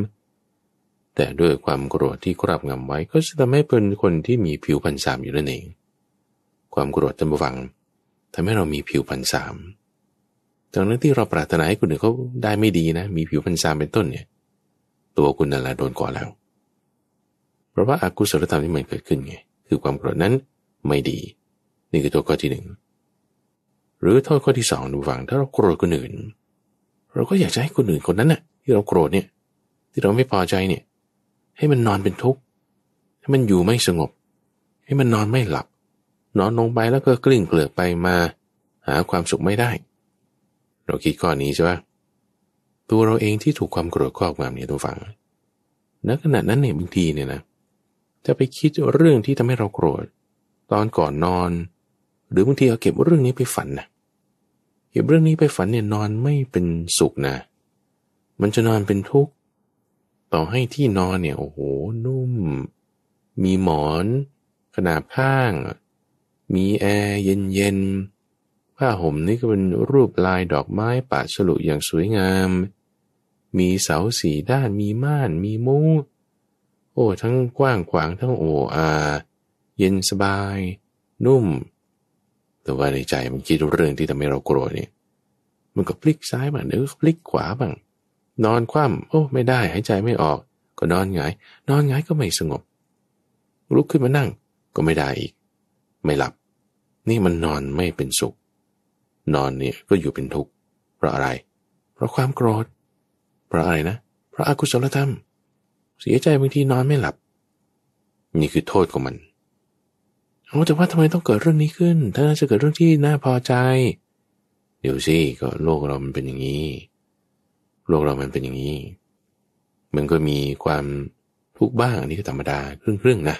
แต่ด้วยความโกรธที่ครอบงำไว้ก็จะทำให้เป็นคนที่มีผิวพันสามอยู่นั่นเอง ความโกรธจำบังทำให้เรามีผิวพันสามดังนั้นที่เราปรารถนาให้คนอื่นเขาได้ไม่ดีนะมีผิวพันสามเป็นต้นเนี่ยตัวคุณนั่นแหละโดนก่อแล้ว เพราะว่าอากุศลธรรมที่มันเกิดขึ้นไงคือความโกรธนั้นไม่ดี นี่คือตัวข้อที่หนึ่งหรือโทษข้อที่สองดูฟัง ถ้าเราโกรธคนอื่น เราก็อยากจะให้คนอื่นคนนั้นน่ะที่เราโกรธเนี่ยที่เราไม่พอใจเนี่ยให้มันนอนเป็นทุกข์ให้มันอยู่ไม่สงบ ให้มันนอนไม่หลับ นอนลงไปแล้วก็กลิ้งเกลือกไปมา หาความสุขไม่ได้ เราคิดข้อนี้ใช่ปะตัวเราเองที่ถูกความโกรธครอบงำเนี่ยดูฟังณขณะนั้นเนี่ยบางทีเนี่ยนะจะไปคิดเรื่องที่ทำให้เราโกรธตอนก่อนนอนหรือบางทีเอาเก็บเรื่องนี้ไปฝันนะเก็บเรื่องนี้ไปฝันเนี่ยนอนไม่เป็นสุขนะมันจะนอนเป็นทุกข์ต่อให้ที่นอนเนี่ยโอ้โหนุ่ม มีหมอนขนาบข้าง มีแอร์เย็นๆผ้าห่มนี่ก็เป็นรูปลายดอกไม้ป่าฉลุอย่างสวยงาม มีเสาสีด้าน มีม่านมีมุ้งโอ้ทั้งกว้างขวางทั้งโอ้อาเย็นสบาย นุ่มแต่ว่าในใจมันคิดเรื่องที่ทำให้เราโกรธนี่มันก็พลิกซ้ายบ้างหรือพลิกขวาบ้าง นอนคว่ำโอ้ ไม่ได้หายใจไม่ออก ก็นอนงายนอนงายก็ไม่สงบ ลุกขึ้นมานั่งก็ไม่ได้อีก ไม่หลับ นี่มันนอนไม่เป็นสุข นอนเนี่ยก็อยู่เป็นทุกข์เพราะอะไร เพราะความโกรธเพราะอะไรนะเพราะอากุศลธรรม เสียใจบางทีนอนไม่หลับ นี่คือโทษของมันโอ้แต่ว่าทำไมต้องเกิดเรื่องนี้ขึ้น ถ้าจะเกิดเรื่องที่น่าพอใจ เดี๋ยวสิก็โลกเรามันเป็นอย่างนี้ โลกเรามันเป็นอย่างนี้ มันก็มีความทุกข์บ้างอันนี้ก็ธรรมดาครึ่งๆนะ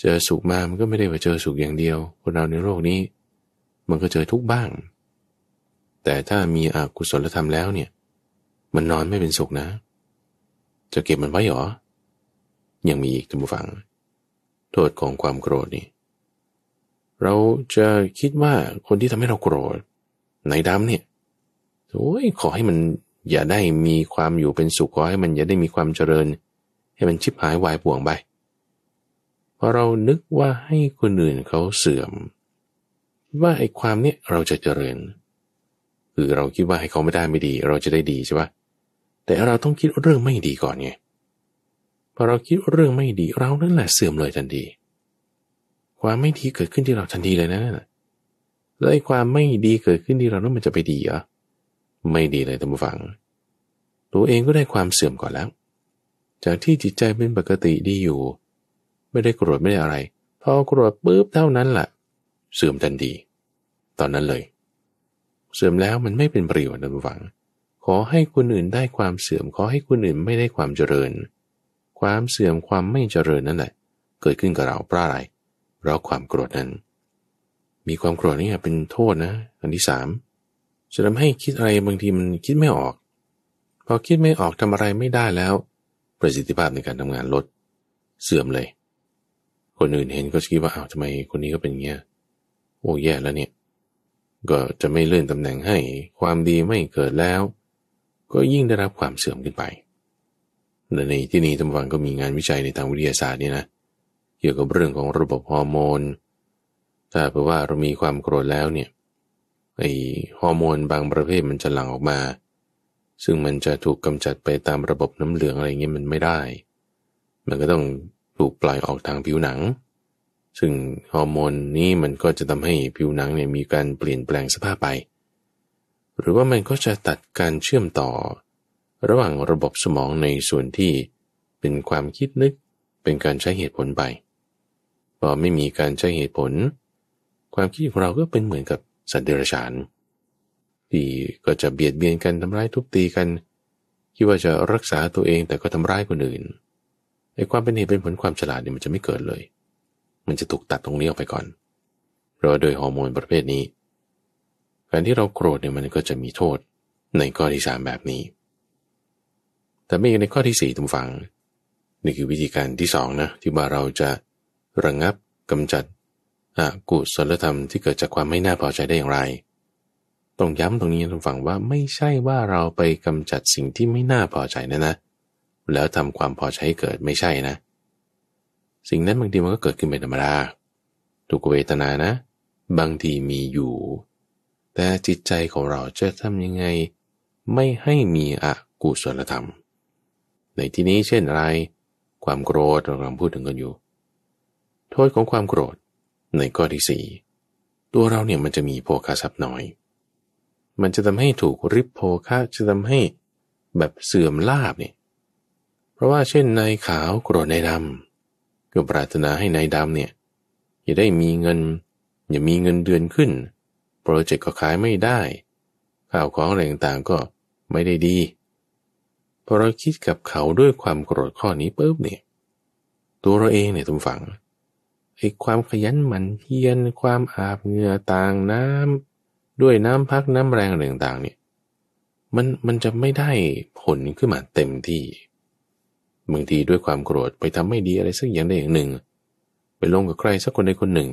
เจอสุขมามันก็ไม่ได้ไปเจอสุขอย่างเดียว คนเราในโลกนี้ มันก็เจอทุกข์บ้าง แต่ถ้ามีอกุศลธรรมแล้วเนี่ย มันนอนไม่เป็นสุขนะ จะเก็บมันไว้หรอ ยังมีอีกท่านผู้ฟังโทษของความโกรธนี่เราจะคิดว่าคนที่ทำให้เราโกรธนดํดเนี่ย โอ้ยขอให้มันอย่าได้มีความอยู่เป็นสุขขอให้มันอย่าได้มีความเจริญ ให้มันชิบหายวายป่วงไปพอเรานึกว่าให้คนอื่นเขาเสื่อม ว่าไอ้ความเนี้ยเราจะเจริญ คือเราคิดว่าให้เขาไม่ได้ไม่ดี เราจะได้ดีใช่ปะแต่เราต้องคิดเรื่องไม่ดีก่อนไงพอเราคิดเรื่องไม่ดีเรานั่นแหละเสื่อมเลยทันที ความไม่ดีเกิดขึ้นที่เราทันทีเลยนะแล้วไอ้ความไม่ดีเกิดขึ้นที่เราแล้วมันจะไปดีเหรอ ไม่ดีเลยท่านผู้ฟัง ตัวเองก็ได้ความเสื่อมก่อน แล้ว จากที่จิตใจเป็นปกติดีอยู่ ไม่ได้โกรธไม่ได้อะไร พอโกรธปุ๊บเท่านั้นแหละ เสื่อมทันที ตอนนั้นเลย เสื่อมแล้วมันไม่เป็นประโยชน์ท่านผู้ฟัง ขอให้คนอื่นได้ความเสื่อม ขอให้คนอื่นไม่ได้ความเจริญเความเสื่อมความไม่เจริญนั่นแหละ เกิดขึ้นกับเราเพราะอะไรเพราะความโกรธนั้นมีความโกรธนี่เป็นโทษนะ อันที่สามจะทำให้คิดอะไรบางทีมันคิดไม่ออก พอคิดไม่ออกทำอะไรไม่ได้แล้ว ประสิทธิภาพในการทำงานลดเสื่อมเลย คนอื่นเห็นก็จะคิดว่าอ้าวทำไมคนนี้ก็เป็นเงี้ยโอ้แย่แล้วเนี่ยก็จะไม่เลื่อนตำแหน่งให้ ความดีไม่เกิดแล้ว ก็ยิ่งได้รับความเสื่อมขึ้นไปและในที่นี้ท่านฟังก็มีงานวิจัยในทางวิทยาศาสตร์นี่นะ เกี่ยวกับเรื่องของระบบฮอร์โมน ถ้าเผื่อว่าเรามีความโกรธแล้วเนี่ย ไอฮอร์โมนบางประเภทมันจะหลั่งออกมา ซึ่งมันจะถูกกำจัดไปตามระบบน้ำเหลืองอะไรเงี้ยมันไม่ได้ มันก็ต้องถูกปล่อยออกทางผิวหนัง ซึ่งฮอร์โมนนี้มันก็จะทำให้ผิวหนังเนี่ยมีการเปลี่ยนแปลงสภาพไป หรือว่ามันก็จะตัดการเชื่อมต่อระหว่างระบบสมองในส่วนที่เป็นความคิดนึกเป็นการใช้เหตุผลไปพอไม่มีการใช้เหตุผล ความคิดของเราก็เป็นเหมือนกับสัตว์เดรัจฉานที่ก็จะเบียดเบียนกันทำร้ายทุบตีกัน คิดว่าจะรักษาตัวเองแต่ก็ทำร้ายคนอื่นไอ้ความเป็นเหตุเป็นผลความฉลาดเนี่ยมันจะไม่เกิดเลย มันจะถูกตัดตรงนี้ออกไปก่อนเพราะโดยฮอร์โมนประเภทนี้การที่เราโกรธเนี่ยมันก็จะมีโทษในกรณีสามแบบนี้แต่ไม่อย่ในข้อที่สี่ทุกฝัง นี่คือวิธีการที่สองนะ ที่ว่าเราจะระงงับกำจัดอกุศลธรรมที่เกิดจากความไม่น่าพอใจได้อย่างไร ต้องย้ำตรงนี้ทุกฝังว่าไม่ใช่ว่าเราไปกำจัดสิ่งที่ไม่น่าพอใจนะนะ แล้วทำความพอใจเกิดไม่ใช่นะ สิ่งนั้นบางทีมันก็เกิดขึ้นเป็นธรรมดาทุกเวทนานะ บางทีมีอยู่ แต่จิตใจของเราจะทำยังไงไม่ให้มีอกุศลธรรมในที่นี้เช่นอะไรความโกรธเรากำลังพูดถึงกันอยู่ โทษของความโกรธในข้อที่สี่ตัวเราเนี่ยมันจะมีโภคาทรัพย์น้อย มันจะทำให้ถูกริบโภคาจะทำให้แบบเสื่อมลาบเนี่ยเพราะว่าเช่นนายขาวโกรธนายดำก็ปรารถนาให้นายดำเนี่ยอย่าได้มีเงิน อย่ามีเงินเดือนขึ้นโปรเจกต์ก็ขายไม่ได้ข้าวของอะไรต่างๆก็ไม่ได้ดีพอเราคิดกับเขาด้วยความโกรธข้อนี้ปุ๊บเนี่ยตัวเราเองเนี่ยทุกฝังไอ้ความขยันหมั่นเพียรความอาบเหงื่อต่างน้ำ ด้วยน้ำพักน้ำแรงอะไรต่างๆ เนี่ยมันมันจะไม่ได้ผลขึ้นมาเต็มที่บางทีด้วยความโกรธไปทำไม่ดีอะไรสักอย่างใดอย่างหนึ่ง ไปลงกับใครสักคนใดคนหนึ่ง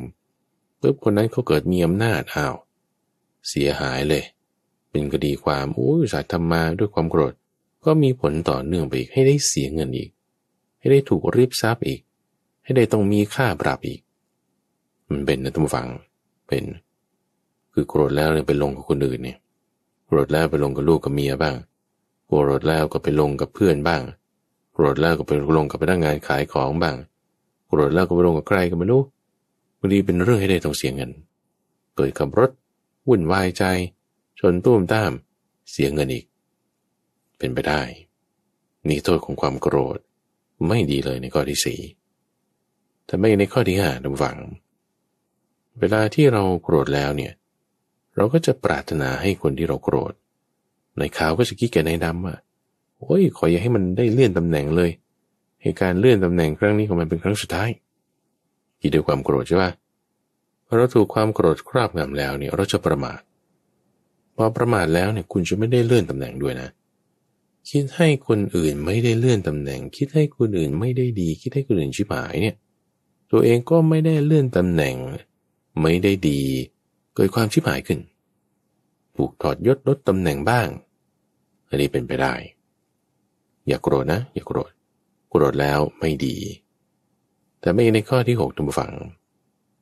ปุ๊บคนนั้นเขาเกิดมีอำนาจอ้าวเสียหายเลย เป็นคดีความอู้สายทำมาด้วยความโกรธก็มีผลต่อเนื่องไปอีกให้ได้เสียเงินอีก ให้ได้ถูกรีบทรัพย์อีก ให้ได้ต้องมีค่าปรับอีก มันเป็นนะทุกฝังเป็น คือโกรธแล้วเนี่ยไปลงกับคนอื่นเนี่ยโกรธแล้วไปลงกับลูกกับเมียบ้างโกรธแล้วก็ไปลงกับเพื่อนบ้างโกรธแล้วก็ไปลงกับพนักงานขายของบ้างโกรธแล้วก็ไปลงกับใครก็ไม่รู้บางทีเป็นเรื่องให้ได้ต้องเสียเงินเกิดขับรถวุ่นวายใจ ชนตุ้มตามเสียเงินอีกเป็นไปได้ นี่โทษของความโกรธ ไม่ดีเลยในข้อที่สี่แต่ไม่ในข้อที่ห้าดำฝัง เวลาที่เราโกรธแล้วเนี่ย เราก็จะปรารถนาให้คนที่เราโกรธ ในข่าวก็จะคิดแก่นายดำอ่ะโอ้ยขออย่าให้มันได้เลื่อนตำแหน่งเลยเหตุการเลื่อนตำแหน่งครั้งนี้ของมันเป็นครั้งสุดท้ายกี่ด้วยความโกรธใช่ปะเราถูกความโกรธครอบงำแล้วเนี่ย เราจะประมาท พอประมาทแล้วเนี่ยคุณจะไม่ได้เลื่อนตำแหน่งด้วยนะเคิดให้คนอื่นไม่ได้เลื่อนตำแหน่ง คิดให้คนอื่นไม่ได้ดี คิดให้คนอื่นชิบหายเนี่ยตัวเองก็ไม่ได้เลื่อนตำแหน่ง ไม่ได้ดีเกิดความชิบหายขึ้นถูกถอดยศลดตำแหน่งบ้างอันนี้เป็นไปได้ อย่ากโกรธนะ อย่ากโกรธโกรธแล้วไม่ดี แต่ไม่ในข้อที่6ทุกฝัง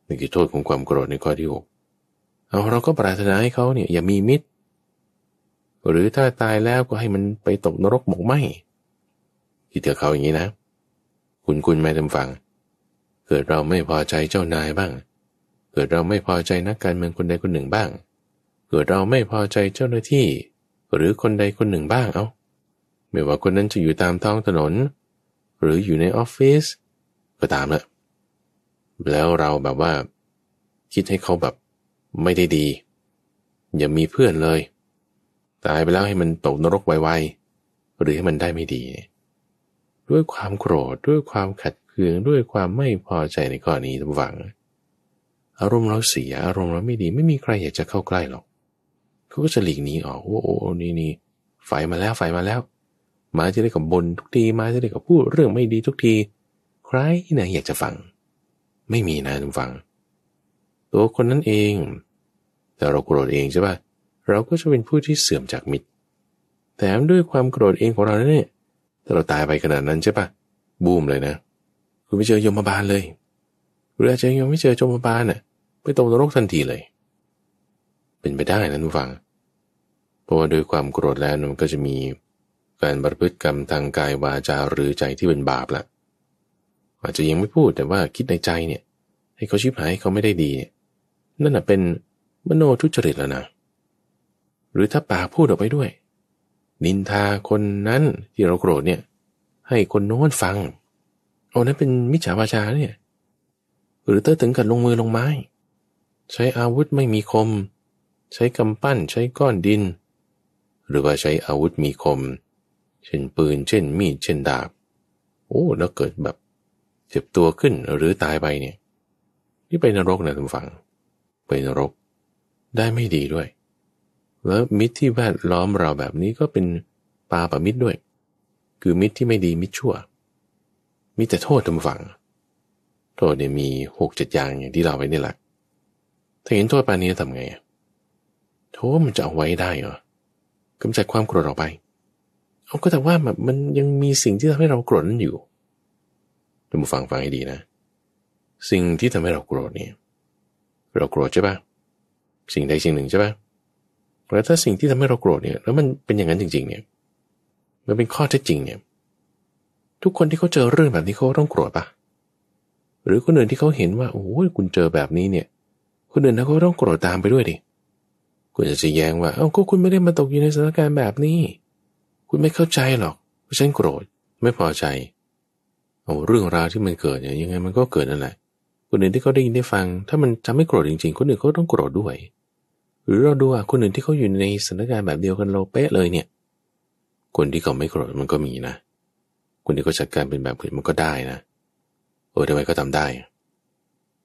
นี่คือโทษของความโกรธในข้อที่ 6เอาเราก็ปรารถนาให้เขาเนี่ยอย่ามีมิตรหรือถ้าตายแล้วก็ให้มันไปตกนรกหมกไหมคิดถึงเขาอย่างนี้นะ คุณคุณแม่ทำฟัง เกิดเราไม่พอใจเจ้านายบ้าง เกิดเราไม่พอใจนักการเมืองคนใดคนหนึ่งบ้าง เกิดเราไม่พอใจเจ้าหน้าที่ หรือคนใดคนหนึ่งบ้างเอา้าไม่ว่าคนนั้นจะอยู่ตามท้องถนน หรืออยู่ในออฟฟิศก็ตามละแล้วเราแบบว่า คิดให้เขาแบบไม่ได้ดี อย่ามีเพื่อนเลยตายไปแล้วให้มันตกนรกไวๆหรือให้มันได้ไม่ดี ด้วยความโกรธด้วยความขัดเคืองด้วยความไม่พอใจในข้อนี้ทั้งฝัง อารมณ์เราเสียอารมณ์เราไม่ดี ไม่มีใครอยากจะเข้าใกล้หรอกเขาก็จะหลีกหนีออกโอ้โอ้นี่นี่ไฟมาแล้วไฟมาแล้วมาจะได้กับบนทุกทีมาจะได้กับพูดเรื่องไม่ดีทุกที ใครนะอยากจะฟัง ไม่มีนะทุกฟัง ตัวคนนั้นเอง แต่เราโกรธเองใช่ปะ่ะเราก็จะเป็นผู้ที่เสื่อมจากมิตรแถมด้วยความโกรธเองของเราเนี่ยถ้าเราตายไปขนาดนั้นใช่ปะ บูมเลยนะ คุณไม่เจอยมบาลเลย หรืออาจจะยังไม่เจอยมบาลน่ะไปตกนรกทันทีเลย เป็นไปได้นะทุกัง เพราะว่าด้วยความโกรธแล้วมันก็จะมีการประพฤติกรรมทางกายวาจาหรือใจที่เป็นบาปละ อาจจะยังไม่พูดแต่ว่าคิดในใจเนี่ย ให้เขาชิบหายเขาไม่ได้ดีเนั่นแหะเป็นมโนทุจริตแล้วนะหรือถ้าปากพูดออกไปด้วย นินทาคนนั้นที่เราโกรธเนี่ยให้คนโน้นฟังโอ้นั้นเป็นมิจฉาวาจาเนี่ยหรือเต้อถึงกับลงมือลงไม้ ใช้อาวุธไม่มีคม ใช้กำปั้นใช้ก้อนดิน หรือว่าใช้อาวุธมีคม เช่นปืนเช่นมีดเช่นดาบ โอ้แล้วเกิดแบบเจ็บตัวขึ้นหรือตายไปเนี่ยนี่ไปนรกนะทุกฝัง ไปนรกได้ไม่ดีด้วยแล้วมิตรที่แวดล้อมเราแบบนี้ก็เป็นปาปมิตรด้วย คือมิตรที่ไม่ดีมิตรชั่วมีแต่โทษทำฝัง โทษเนี่ยมีหกเจ็ดอย่างอย่างที่เราไว้นี่แหละ ถ้าเห็นโทษปานนี้ทำไง โทษมันจะเอาไว้ได้เหรอกำจัดความโกรธออกไปเอาก็แต่ว่ามันยังมีสิ่งที่ทำให้เราโกรธนั่นอยู่ดูฟังฟังให้ดีนะ สิ่งที่ทำให้เราโกรธเนี่ยเราโกรธใช่ปะสิ่งใดสิ่งหนึ่งใช่ปะแล้วถ้าสิ่งที่ทำให้เราโกรธเนี่ยแล้วมันเป็นอย่างนั้นจริงๆ เนี่ยมันเป็นข้อเท็จจริงเนี่ยทุกคนที่เขาเจอเรื่องแบบนี้เขาต้องโกรธปะหรือคนอื่นที่เขาเห็นว่าโอ้ยคุณเจอแบบนี้เนี่ยคนอื่นเขาก็ต้องโกรธตามไปด้วยดิคุณจะจะแย้งว่า เอ้าก็คุณไม่ได้มาตกอยู่ในสถานการณ์แบบนี้ คุณไม่เข้าใจหรอกเพฉันโกรธไม่พอใจ เอาเรื่องราวที่มันเกิดเนี่ยยังไงมันก็เกิดนั่นแหละคนอื่นที่เขาได้ยินได้ฟังถ้ามันจะไม่โกรธจริง ๆ คนอื่นเขาต้องโกรธด้วยหรือเราดูอ่ะคนอื่นที่เขาอยู่ในสถานการณ์แบบเดียวกันเราเป๊ะเลยเนี่ยคนที่เขาไม่โกรธมันก็มีนะ คนที่เขาจัดการเป็นแบบอื่นมันก็ได้นะเออทำไมก็ทำได้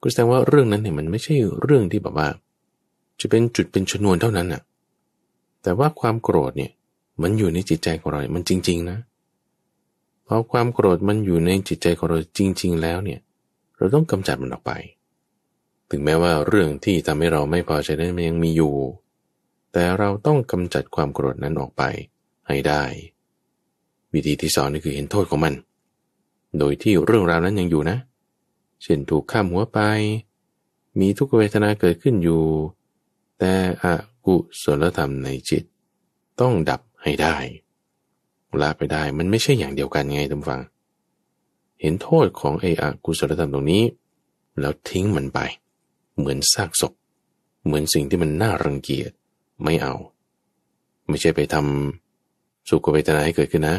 ก็แสดงว่าเรื่องนั้นเนี่ยมันไม่ใช่เรื่องที่แบบว่า จะเป็นจุดเป็นชนวนเท่านั้นอ่ะแต่ว่าความโกรธเนี่ยมันอยู่ในจิตใจของเรามันจริงๆนะพอความโกรธมันอยู่ในจิตใจของเราจริง ๆ แล้วเนี่ยเราต้องกำจัดมันออกไปถึงแม้ว่าเรื่องที่ทำให้เราไม่พอใจนั้นมันยังมีอยู่ แต่เราต้องกำจัดความโกรธนั้นออกไปให้ได้ วิธีที่สองนี่คือเห็นโทษของมัน โดยที่เรื่องราวนั้นยังอยู่นะเช่นถูกข้ามหัวไป มีทุกเวทนาเกิดขึ้นอยู่ แต่อกุศลธรรมในจิตต้องดับให้ได้ละไปได้มันไม่ใช่อย่างเดียวกันไงทานฟัง เห็นโทษของไอ้อกุศลธรรมตรงนี้ แล้วทิ้งมันไปเหมือนซากศพ เหมือนสิ่งที่มันน่ารังเกียจ ไม่เอา ไม่ใช่ไปทำสุขเวทนาให้เกิดขึ้นนะ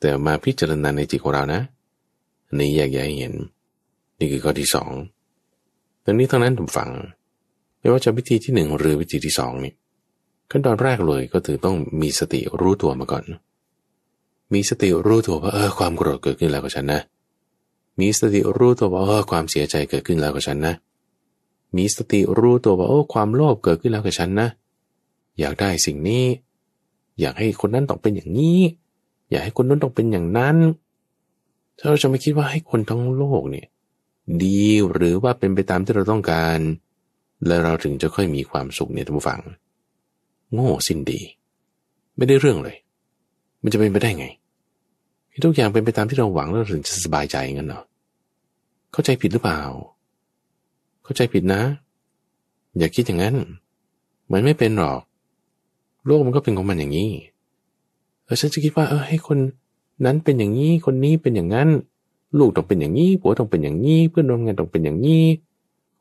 แต่มาพิจารณาในจิตของเรานะนี่แยกแยะให้เห็น นี่คือข้อที่สองตอนนี้ทั้งนั้นผมฟังไม่ว่าจะวิธีที่หนึ่งหรือวิธีที่สองนี่ ขั้นตอนแรกเลย ก็ถือต้องมีสติรู้ตัวมาก่อน มีสติรู้ตัวว่าเออความโกรธเกิดขึ้นแล้วกับฉันนะ มีสติรู้ตัวว่าเออความเสียใจเกิดขึ้นแล้วกับฉันนะเมีสติรู้ตัวว่าโอ้ความโลภเกิดขึ้นแล้วกับฉันนะ อยากได้สิ่งนี้ อยากให้คนนั้นต้องเป็นอย่างนี้ อยากให้คนนั้นต้องเป็นอย่างนั้น ถ้าเราจะไม่คิดว่าให้คนทั้งโลกเนี่ยดีหรือว่าเป็นไปตามที่เราต้องการ แล้วเราถึงจะค่อยมีความสุขเนี่ยท่านผู้ฟัง โง่สิ้นดี ไม่ได้เรื่องเลย มันจะเป็นไปได้ไง ทุกอย่างเป็นไปตามที่เราหวังแล้วถึงจะสบายใจงั้นเนาะเข้าใจผิดหรือเปล่าเข้าใจผิดนะ อย่าคิดอย่างนั้น มันไม่เป็นหรอก โลกมันก็เป็นของมันอย่างนี้เออฉันจะคิดว่า เออ ให้คนนั้นเป็นอย่างนี้คนนี้เป็นอย่างนั้น ลูกต้องเป็นอย่างนี้ผัวต้องเป็นอย่างนี้เพื่อนร่วมงานต้องเป็นอย่างนี้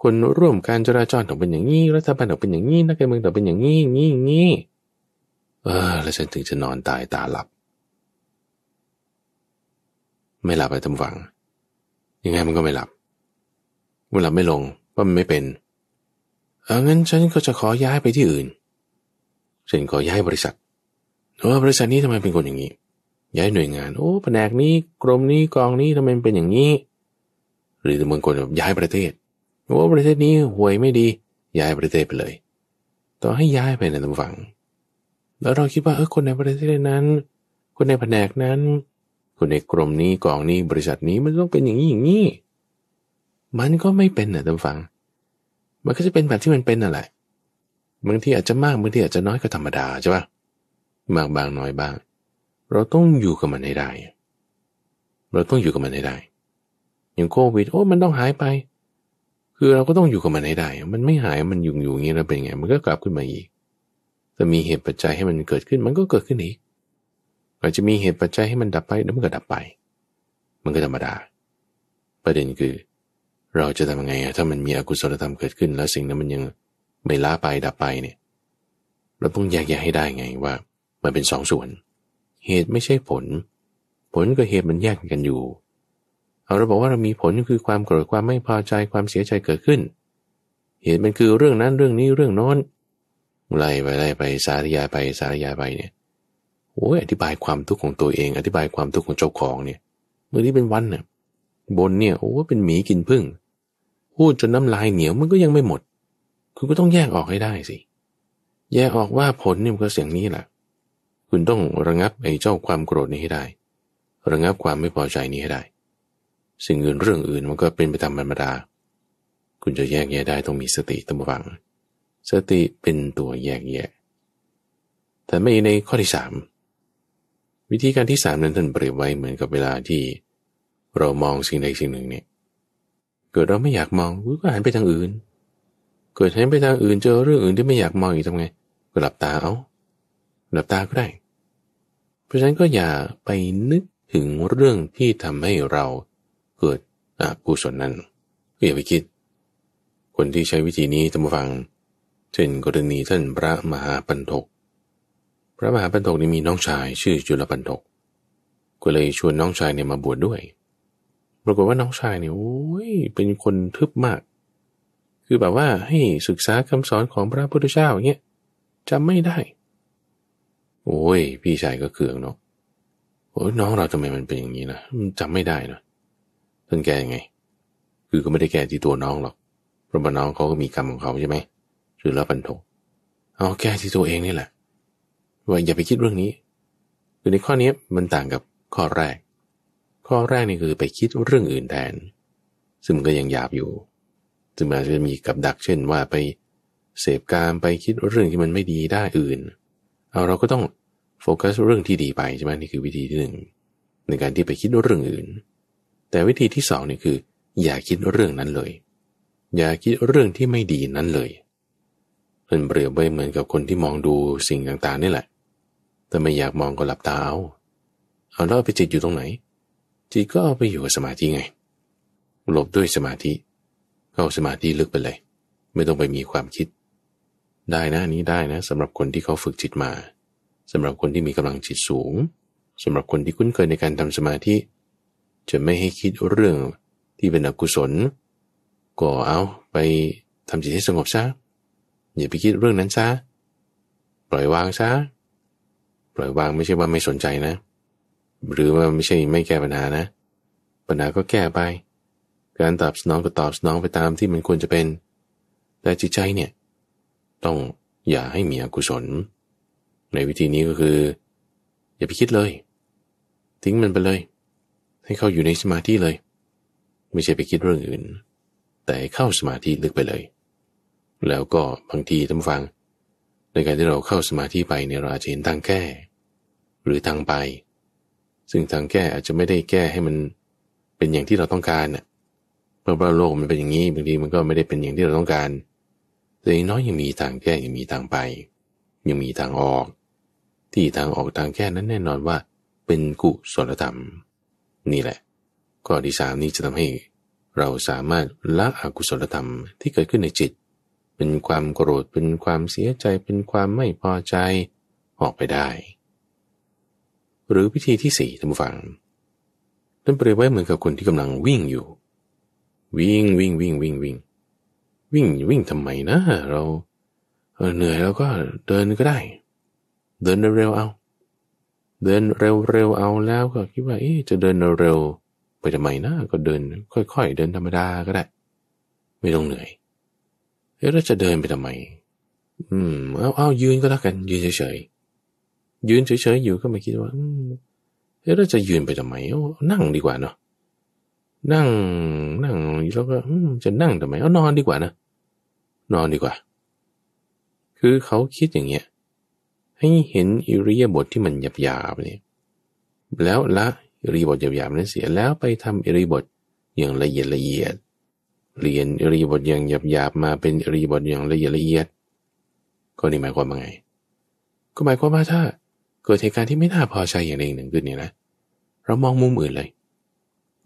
คนร่วมการจราจรต้องเป็นอย่างนี้รัฐบาลต้องเป็นอย่างนี้นักการเมืองต้องเป็นอย่างนี้อย่างนี้อย่างนี้เออ แล้วฉันถึงจะนอนตายตาหลับ ไม่หลับไปตำฝังยังไงมันก็ไม่หลับเวลาไม่ลงว่ามันไม่เป็นเอางั้น ฉันก็จะขอย้ายไปที่อื่น ฉันขอย้ายบริษัทว่าบริษัทนี้ทำไมเป็นคนอย่างนี้ ย้ายหน่วยงาน โอ้แผนกนี้กรมนี้กองนี้ทำไมเป็นอย่างนี้ หรือบางคนแบบย้ายประเทศโอ้ประเทศนี้ห่วยไม่ดี ย้ายประเทศไปเลย ต่อให้ย้ายไปในตำฝังแล้วเราคิดว่าเออคนในประเทศนั้น คนในแผนกนั้น คนในกรมนี้กองนี้บริษัทนี้มันต้องเป็นอย่างนี้อย่างนี้มันก็ไม่เป็นนะท่านฟัง มันก็จะเป็นแบบที่มันเป็นนั่นแหละบางทีอาจจะมากบางทีอาจจะน้อยก็ธรรมดาใช่ปะมากบางน้อยบ้าง เราต้องอยู่กับมันให้ได้ เราต้องอยู่กับมันให้ได้ อย่างโควิดโอ้มันต้องหายไป คือเราก็ต้องอยู่กับมันให้ได้ มันไม่หายมันยุ่งอยู่อย่างนี้แล้วเป็นไง มันก็กลับขึ้นมาอีก จะมีเหตุปัจจัยให้มันเกิดขึ้น มันก็เกิดขึ้นอีกอาจจะมีเหตุปัจจัยให้มันดับไปแล้วมันก็ดับไป มันก็ธรรมดา ประเด็นคือเราจะทำยังไงถ้ามันมีอกุศลธรรมเกิดขึ้น แล้วสิ่งนั้นมันยังไม่ละไปดับไปเนี่ยเราต้องแยกแยะให้ได้ไงว่า มันเป็นสองส่วน เหตุไม่ใช่ผล ผลกับเหตุมันแยกกันอยู่ เอา เรา บอกว่าเรามีผลคือความโกรธความไม่พอใจความเสียใจเกิดขึ้น เหตุมันคือเรื่องนั้นเรื่องนี้เรื่องนอนไล่ไปไล่ไปสารยายไปสารยายไปเนี่ยโอ้ยอธิบายความทุกข์ของตัวเอง อธิบายความทุกข์ของเจ้าของเนี่ยเมื่อที่เป็นวันเนี่ยบนเนี่ยโอ้เป็นหมีกินพึ่งพูดจนน้ำลายเหนียวมันก็ยังไม่หมด คุณก็ต้องแยกออกให้ได้สิ แยกออกว่าผลเนี่ยมันก็เสียงนี้แหละ คุณต้องระงับไอ้เจ้าความโกรธนี้ให้ได้ ระงับความไม่พอใจนี้ให้ได้ สิ่งอื่นเรื่องอื่นมันก็เป็นไปตามธรรมดา คุณจะแยกแยะได้ต้องมีสติตั้งบัง สติเป็นตัวแยกแยะแต่ไม่ในข้อที่สามวิธีการที่สามนั้นท่านเปรียบไว้เหมือนกับเวลาที่ เรามองสิ่งใดสิ่งหนึ่งเนี่ยเกิดเราไม่อยากมองก็หันไปทางอื่น เกิดหันไปทางอื่นเจอเรื่องอื่นที่ไม่อยากมองอีกทำไงก็หลับตาเอาหลับตาก็ได้ เพราะฉะนั้นก็อย่าไปนึกถึงเรื่องที่ทำให้เราเกิดอกุศลนั้นก็อย่าไปคิดคนที่ใช้วิธีนี้จำฟังเช่นกรณีท่านพระมหาปันทกพระมหาปันทกนี่มีน้องชาย ชื่อจุลปันทกก็เลยชวนน้องชายเนี่ยมาบวชดด้วยปรากฏว่าน้องชายเนี่ยโอ้ย เป็นคนทึบมาก คือแบบว่าให้ศึกษาคำสอนของพระพุทธเจ้าอย่างเงี้ยจำไม่ได้ โอ้ยพี่ชายก็เคืองเนาะโอ้ยน้องเราทำไมมันเป็นอย่างนี้นะมันจำไม่ได้นะท่านแกยังไง คือก็ไม่ได้แก้ที่ตัวน้องหรอกเพราะว่าน้องเขาก็มีกรรมของเขาใช่ไหมหรือละปันโถเอาแก้ที่ตัวเองนี่แหละว่าอย่าไปคิดเรื่องนี้คือในข้อนี้มันต่างกับข้อแรกข้อแรกนี่คือไปคิดเรื่องอื่นแทน ซึ่งก็ยังหยาบอยู่ ซึ่งอาจจะมีกับดัก เช่นว่าไปเสพการไปคิดเรื่องที่มันไม่ดีได้อื่น เอาเราก็ต้องโฟกัสเรื่องที่ดีไปใช่ไหมนี่คือวิธีที่หนึ่งในการที่ไปคิดเรื่องอื่น แต่วิธีที่สองนี่คือ อย่าคิดเรื่องนั้นเลย อย่าคิดเรื่องที่ไม่ดีนั้นเลยมันเปรียบไว้เหมือนกับคนที่มองดูสิ่งต่างๆนี่แหละ แต่ไม่อยากมองก็หลับตาเอาเอาแล้วไปจิตอยู่ตรงไหนจิตก็เอาไปอยู่กับสมาธิไง หลบด้วยสมาธิ เข้าสมาธิลึกไปเลย ไม่ต้องไปมีความคิด ได้นะ นี้ได้นะสำหรับคนที่เขาฝึกจิตมา สำหรับคนที่มีกำลังจิตสูงสำหรับคนที่คุ้นเคยในการทำสมาธิ จะไม่ให้คิดเรื่องที่เป็นอกุศล ก็เอาไปทำจิตให้สงบซะ อย่าไปคิดเรื่องนั้นซะ ปล่อยวางซะ ปล่อยวางไม่ใช่ว่าไม่สนใจนะหรือว่าไม่ใช่ไม่แก้ปัญหานะ ปัญหาก็แก้ไป การตอบสนองก็ตอบสนองไปตามที่มันควรจะเป็นแต่จิตใจเนี่ยต้องอย่าให้มีอกุศล ในวิธีนี้ก็คือ อย่าไปคิดเลย ทิ้งมันไปเลย ให้เขาอยู่ในสมาธิเลย ไม่ใช่ไปคิดเรื่องอื่น แต่เข้าสมาธิลึกไปเลย แล้วก็บางทีท่านฟัง ในการที่เราเข้าสมาธิไปเนี่ยเราอาจจะเห็นทางแก้หรือทางไปซึ่งทางแก้อาจจะไม่ได้แก้ให้มันเป็นอย่างที่เราต้องการเพราะว่าโลกมันเป็นอย่างนี้บางทีมันก็ไม่ได้เป็นอย่างที่เราต้องการ แต่อย่างน้อยยังมีทางแก้ยังมีทางไป ยังมีทางออก ที่ทางออกทางแก้นั้นแน่นอนว่า เป็นกุศลธรรม นี่แหละก็ดที่สามนี้จะทำให้ เราสามารถละอกุศลธรรม ที่เกิดขึ้นในจิต เป็นความโกรธเป็นความเสียใจเป็นความไม่พอใจออกไปได้หรือวิธีที่สี่ท่านผู้ฟังท่านเปรียบไว้เหมือนกับคนที่กำลังวิ่งอยู่ วิ่งวิ่งวิ่งวิ่งวิ่ง วิ่งวิ่งทำไมนะเรา เหนื่อยแล้วก็เดินก็ได้ เดินเร็วเอา เดินเร็วเร็วเอาแล้วก็คิดว่าจะเดินเร็วไปทำไมนะก็เดิน ค่อย ๆ เดินธรรมดาก็ได้ไม่ต้องเหนื่อย แล้วเราจะเดินไปทำไมอืมเอาเอายืนก็แล้วกันยืนเฉยๆยืนเฉยๆอยู่ก็มาคิดว่าเฮ้ยเราจะยืนไปทำไมโอ้นั่งดีกว่าเนาะนั่งนั่งแล้วก็จะนั่งทำไมเอานอนดีกว่านะนอนดีกว่า คือเขาคิดอย่างเงี้ยให้เห็นอิริยาบถทที่มันหยาบๆนี่แล้วละอิริยาบถหยาบๆนั้นเสีย แล้วไปทำอิริยาบถอย่างละเอียดละเอียด เรียนอิริยาบถอย่างหยาบๆมาเป็นอิริยาบถอย่างละเอียดละเอียดก็นี่หมายความว่าไง ก็หมายความว่าถ้าเกิดเหตุการณ์ที่ไม่น่าพอใจอย่างใดอย่างหนึ่งขึ้นเนี่ยนะเรามองมุมอื่นเลย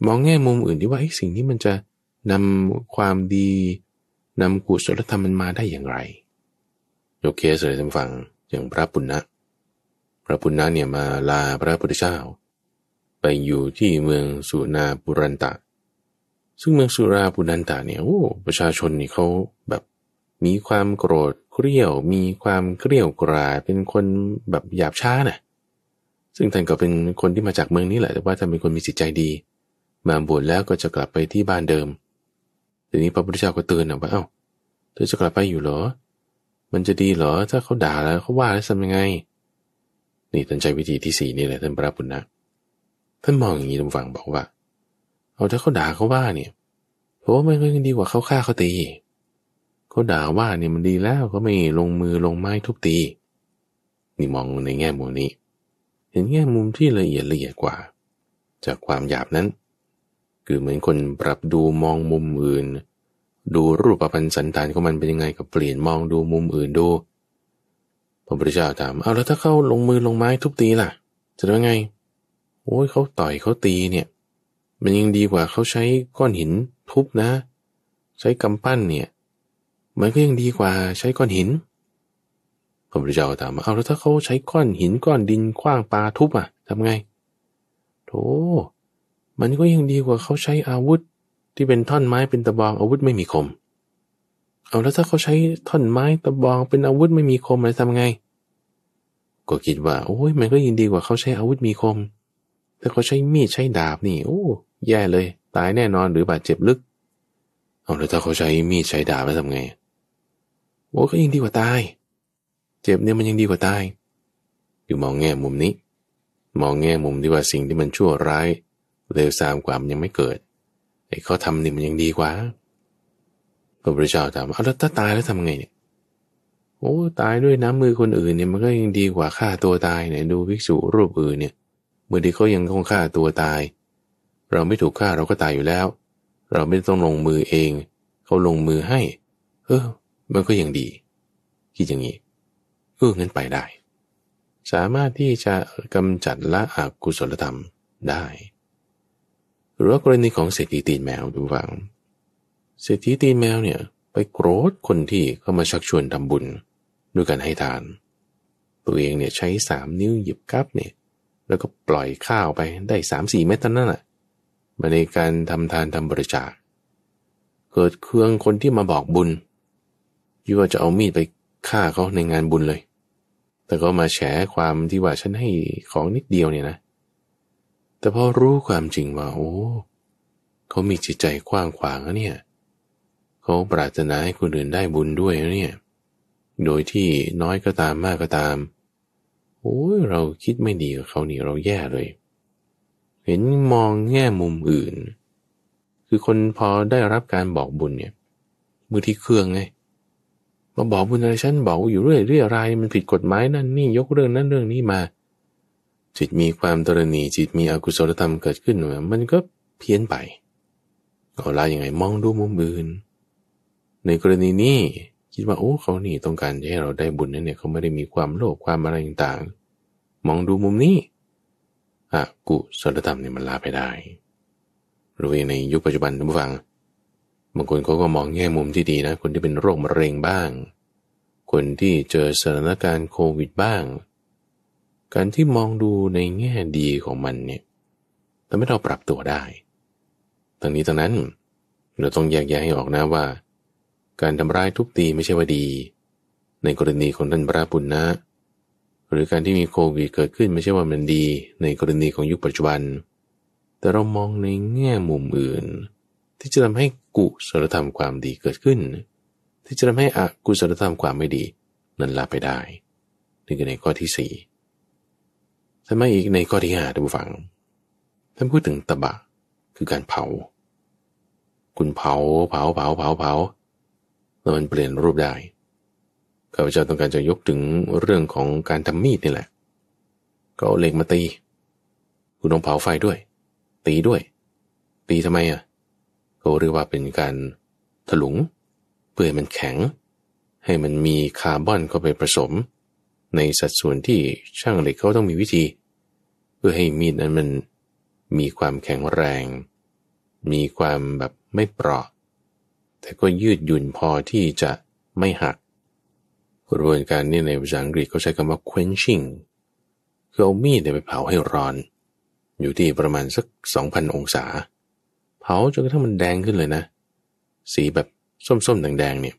มองแง่มุมอื่นที่ว่าไอ้สิ่งนี้มันจะนำความดีนำกุศลธรรมมันมาได้อย่างไร ยกเคสเลยท่านฟังอย่างพระปุณณนะพระปุณณะเนี่ยมาลาพระพุทธเจ้า ไปอยู่ที่เมืองสุนาบุรันตะซึ่งเมืองสุราบุรันตะเนี่ยโอ้ประชาชนนี่เขาแบบมีความโกรธเกรี้ยว มีความเกรี้ยวกราเป็นคนแบบหยาบช้านะ่ะซึ่งท่านก็เป็นคนที่มาจากเมืองนี้แหละ แต่ว่าท่านเป็นคนมีจิตใจดี มาบวชแล้วก็จะกลับไปที่บ้านเดิมทีนี้พระพุทธเจ้าก็เตือนว่าเอา้าเธอจะกลับไปอยู่เหรอ มันจะดีเหรอถ้าเขาด่าแล้วเขาว่าแล้วทำยังไงนี่ท่านใช้วิธีที่สี่นี่แหละท่านพระพุทธนะท่านมองอย่างนี้ทกฝั่งบอกว่าเอาถ้าเขาด่าเขาว่าเนี่ยเพราะว่ามันก็ยังดีกว่าเขาฆ่าเขาตีเขาด่าว่าเนี่ยมันดีแล้วเขาไม่ลงมือลงไม้ทุบตีนี่มองในแง่มุมนี้เห็นแง่มุมที่ละเอียดละเอียดกว่า จากความหยาบนั้น คือเหมือนคนปรับดูมองมุมอื่น ดูรูปปัน์สันฐานของมันเป็นยังไงกับเปลี่ยนมองดูมุมอื่นดูพระพุทธเจ้าถามเอาแล้วถ้าเขาลงมือลงไม้ทุบตีล่ะ จะเปังไงโอ้ยเขาต่อยเขาตีเนี่ย มันยังดีกว่าเขาใช้ก้อนหินทุบนะ ใช้กำปั้นเนี่ยมันก็ยังดีกว่าใช้ก้อนหินพระพุทธเจ้าถามว่าเอา แล้วถ้าเขาใช้ก้อนหินก้อนดินคว้างปลาทุบอ่ะ ทำไง โธ่มันก็ยังดีกว่าเขาใช้อาวุธ ที่เป็นท่อนไม้เป็นตะบองอาวุธไม่มีคม เอาแล้วถ้าเขาใช้ท่อนไม้ตะบองเป็นอาวุธไม่มีคมอะไรทำไง ก็คิดว่า โอ้ย มันก็ยินดีกว่าเขาใช้อาวุธมีคมถ้าเขาใช้มีดใช้ดาบนี่ โอ้แย่เลย ตายแน่นอนหรือบาดเจ็บลึก เอาแล้วถ้าเขาใช้มีดใช้ดาบแล้วทำไงโอ้ก็ยังดีกว่าตาย เจ็บเนี่ยมันยังดีกว่าตาย อยู่มองแง่มุมนี้ มองแง่มุมที่ว่าสิ่งที่มันชั่วร้ายเลวทรามกว่ามันยังไม่เกิดไอ้เขาทำนี่มันยังดีกว่าพระพุทธเจ้าถามเอาแล้วถ้าตายแล้วทำไงเนี่ย โอ้ตายด้วยน้ำมือคนอื่นเนี่ยมันก็ยังดีกว่าฆ่าตัวตายเนี่ยดูภิกษุรูปอื่นเนี่ย เมื่อที่เขายังต้องฆ่าตัวตาย เราไม่ถูกฆ่าเราก็ตายอยู่แล้ว เราไม่ต้องลงมือเอง เขาลงมือให้ เออมันก็ยังดี คิดอย่างนี้เอองั้นไปได้ สามารถที่จะกำจัดละอกุศลธรรมได้หรือว่ากรณีของเศรษฐีตีนแมวดูฟังเศรษฐีตีนแมวเนี่ย ไปโกรธคนที่เข้ามาชักชวนทำบุญด้วยการให้ทาน ตัวเองเนี่ยใช้สามนิ้วหยิบกับเนี่ยแล้วก็ปล่อยข้าวไปได้สามสี่เม็ดเท่านั้นแหละมาในการทำทานทำบริจาคเกิดเครื่องคนที่มาบอกบุญคิดว่าจะ เอามีดไปฆ่าเขาในงานบุญเลย แต่ก็มาแฉความที่ว่าฉันให้ของนิดเดียวเนี่ยนะ แต่พอรู้ความจริง ว่า โอ้เขามีจิตใจกว้างขวางนะเนี่ย เขาปรารถนาให้คนอื่นได้บุญด้วยนะเนี่ย โดยที่น้อยก็ตามมากก็ตาม โอ้ยเราคิดไม่ ดี กับเขานี่ เราแย่เลย เห็นมองแง่มุมอื่น คือคนพอได้รับการบอกบุญเนี่ยมือที่เครื่องไงมาบอกบุญอะไรฉันบอกอยู่เรื่อยเรื่อยอะไรมันผิดกฎหมายนั่นนี่ยกเรื่อง นั้นเรื่องนี้มา จิตมีความตรณี จิตมีอกุศลธรรมเกิดขึ้นมันก็เพี้ยนไปเอาละยังไงมองดูมุมอื่นในกรณีนี้คิดว่าโอ้เขานี่ต้องการให้เราได้บุญนั่นเนี่ยเขาไม่ได้มีความโลภความอะไรต่างๆ มองดูมุมนี้ อกุศลธรรมเนี่ยมันลาไปได้หรือในยุคปัจจุบันทุกฝผูังบางคนเขาก็มองแง่มุมที่ดีนะ คนที่เป็นโรคมะเร็งบ้าง คนที่เจอสถานการณ์โควิดบ้าง การที่มองดูในแง่ดีของมันเนี่ยทำให้เราปรับตัวได้ทั้งนี้ทั้งนั้นเราต้องแยกแยะให้ออกนะว่า การทำร้ายทุบตีไม่ใช่ว่าดี ในกรณีของท่านพระปุณณนะ หรือการที่มีโควิดเกิดขึ้นไม่ใช่ว่ามันดี ในกรณีของยุคปัจจุบัน แต่เรามองในแง่มุมอื่นที่จะทำให้กุศลธรรมความดีเกิดขึ้น ที่จะทำให้อกุศลธรรมความไม่ดี นั้นลาไปได้นี่คือในข้อที่สี่ทำไมอีกในข้อที่ห้าท่านผู้ฟังท่านพูดถึงตะบะคือการเผา คุณเผาเผาเผาเผาเผาแล้วมันเปลี่ยนรูปได้ข้าพเจ้าต้องการจะยกถึงเรื่องของการทำมีดนี่แหละก็เอาเหล็กมาตี คุณต้องเผาไฟด้วย ตีด้วย ตีทำไมอ่ะกาเรียกว่าเป็นการถลุง เพื่อให้มันแข็ง ให้มันมีคาร์บอนเข้าไปผสม ในสัดส่วนที่ช่างเหล็กเขาต้องมีวิธี เพื่อให้มีดนั้นมันมีความแข็งแรง มีความแบบไม่เปราะ แต่ก็ยืดหยุ่นพอที่จะไม่หักกระบวนการนี้ในภาษาอังกฤษเขาใช้คำว่า quenching คือเอามีดไปเผาให้ร้อน อยู่ที่ประมาณสัก 2,000 องศาผาจนกระทั่งมันแดงขึ้นเลยนะ สีแบบ ส้มๆแดงๆเนี่ย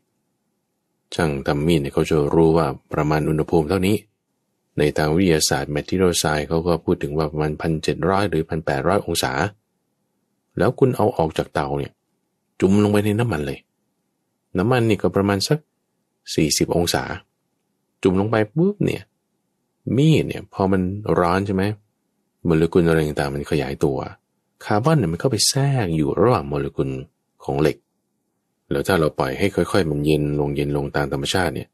ช่างทำมีดเนี่ยเขาจะรู้ว่าประมาณอุณหภูมิเท่านี้ ในทางวิทยาศาสตร์แมททิโอไซเขาก็พูดถึงว่าประมาณพันเจ็ดร้อยหรือพันแปดร้อยองศา แล้วคุณเอาออกจากเตาเนี่ย จุ่มลงไปในน้ำมันเลย น้ำมันนี่ก็ประมาณสักสี่สิบองศา จุ่มลงไป ปุ๊บเนี่ยมีดเนี่ยพอมันร้อนใช่ไหมโมเลกุลอะไรต่างมันขยายตัวเคาร์บอนเนี่ยมันเข้าไปแทรกอยู่ระหว่างโมเลกุลของเหล็ก แล้วถ้าเราปล่อยให้ค่อยๆมันเย็นลงเย็นลงตามธรรมชาติเนี่ย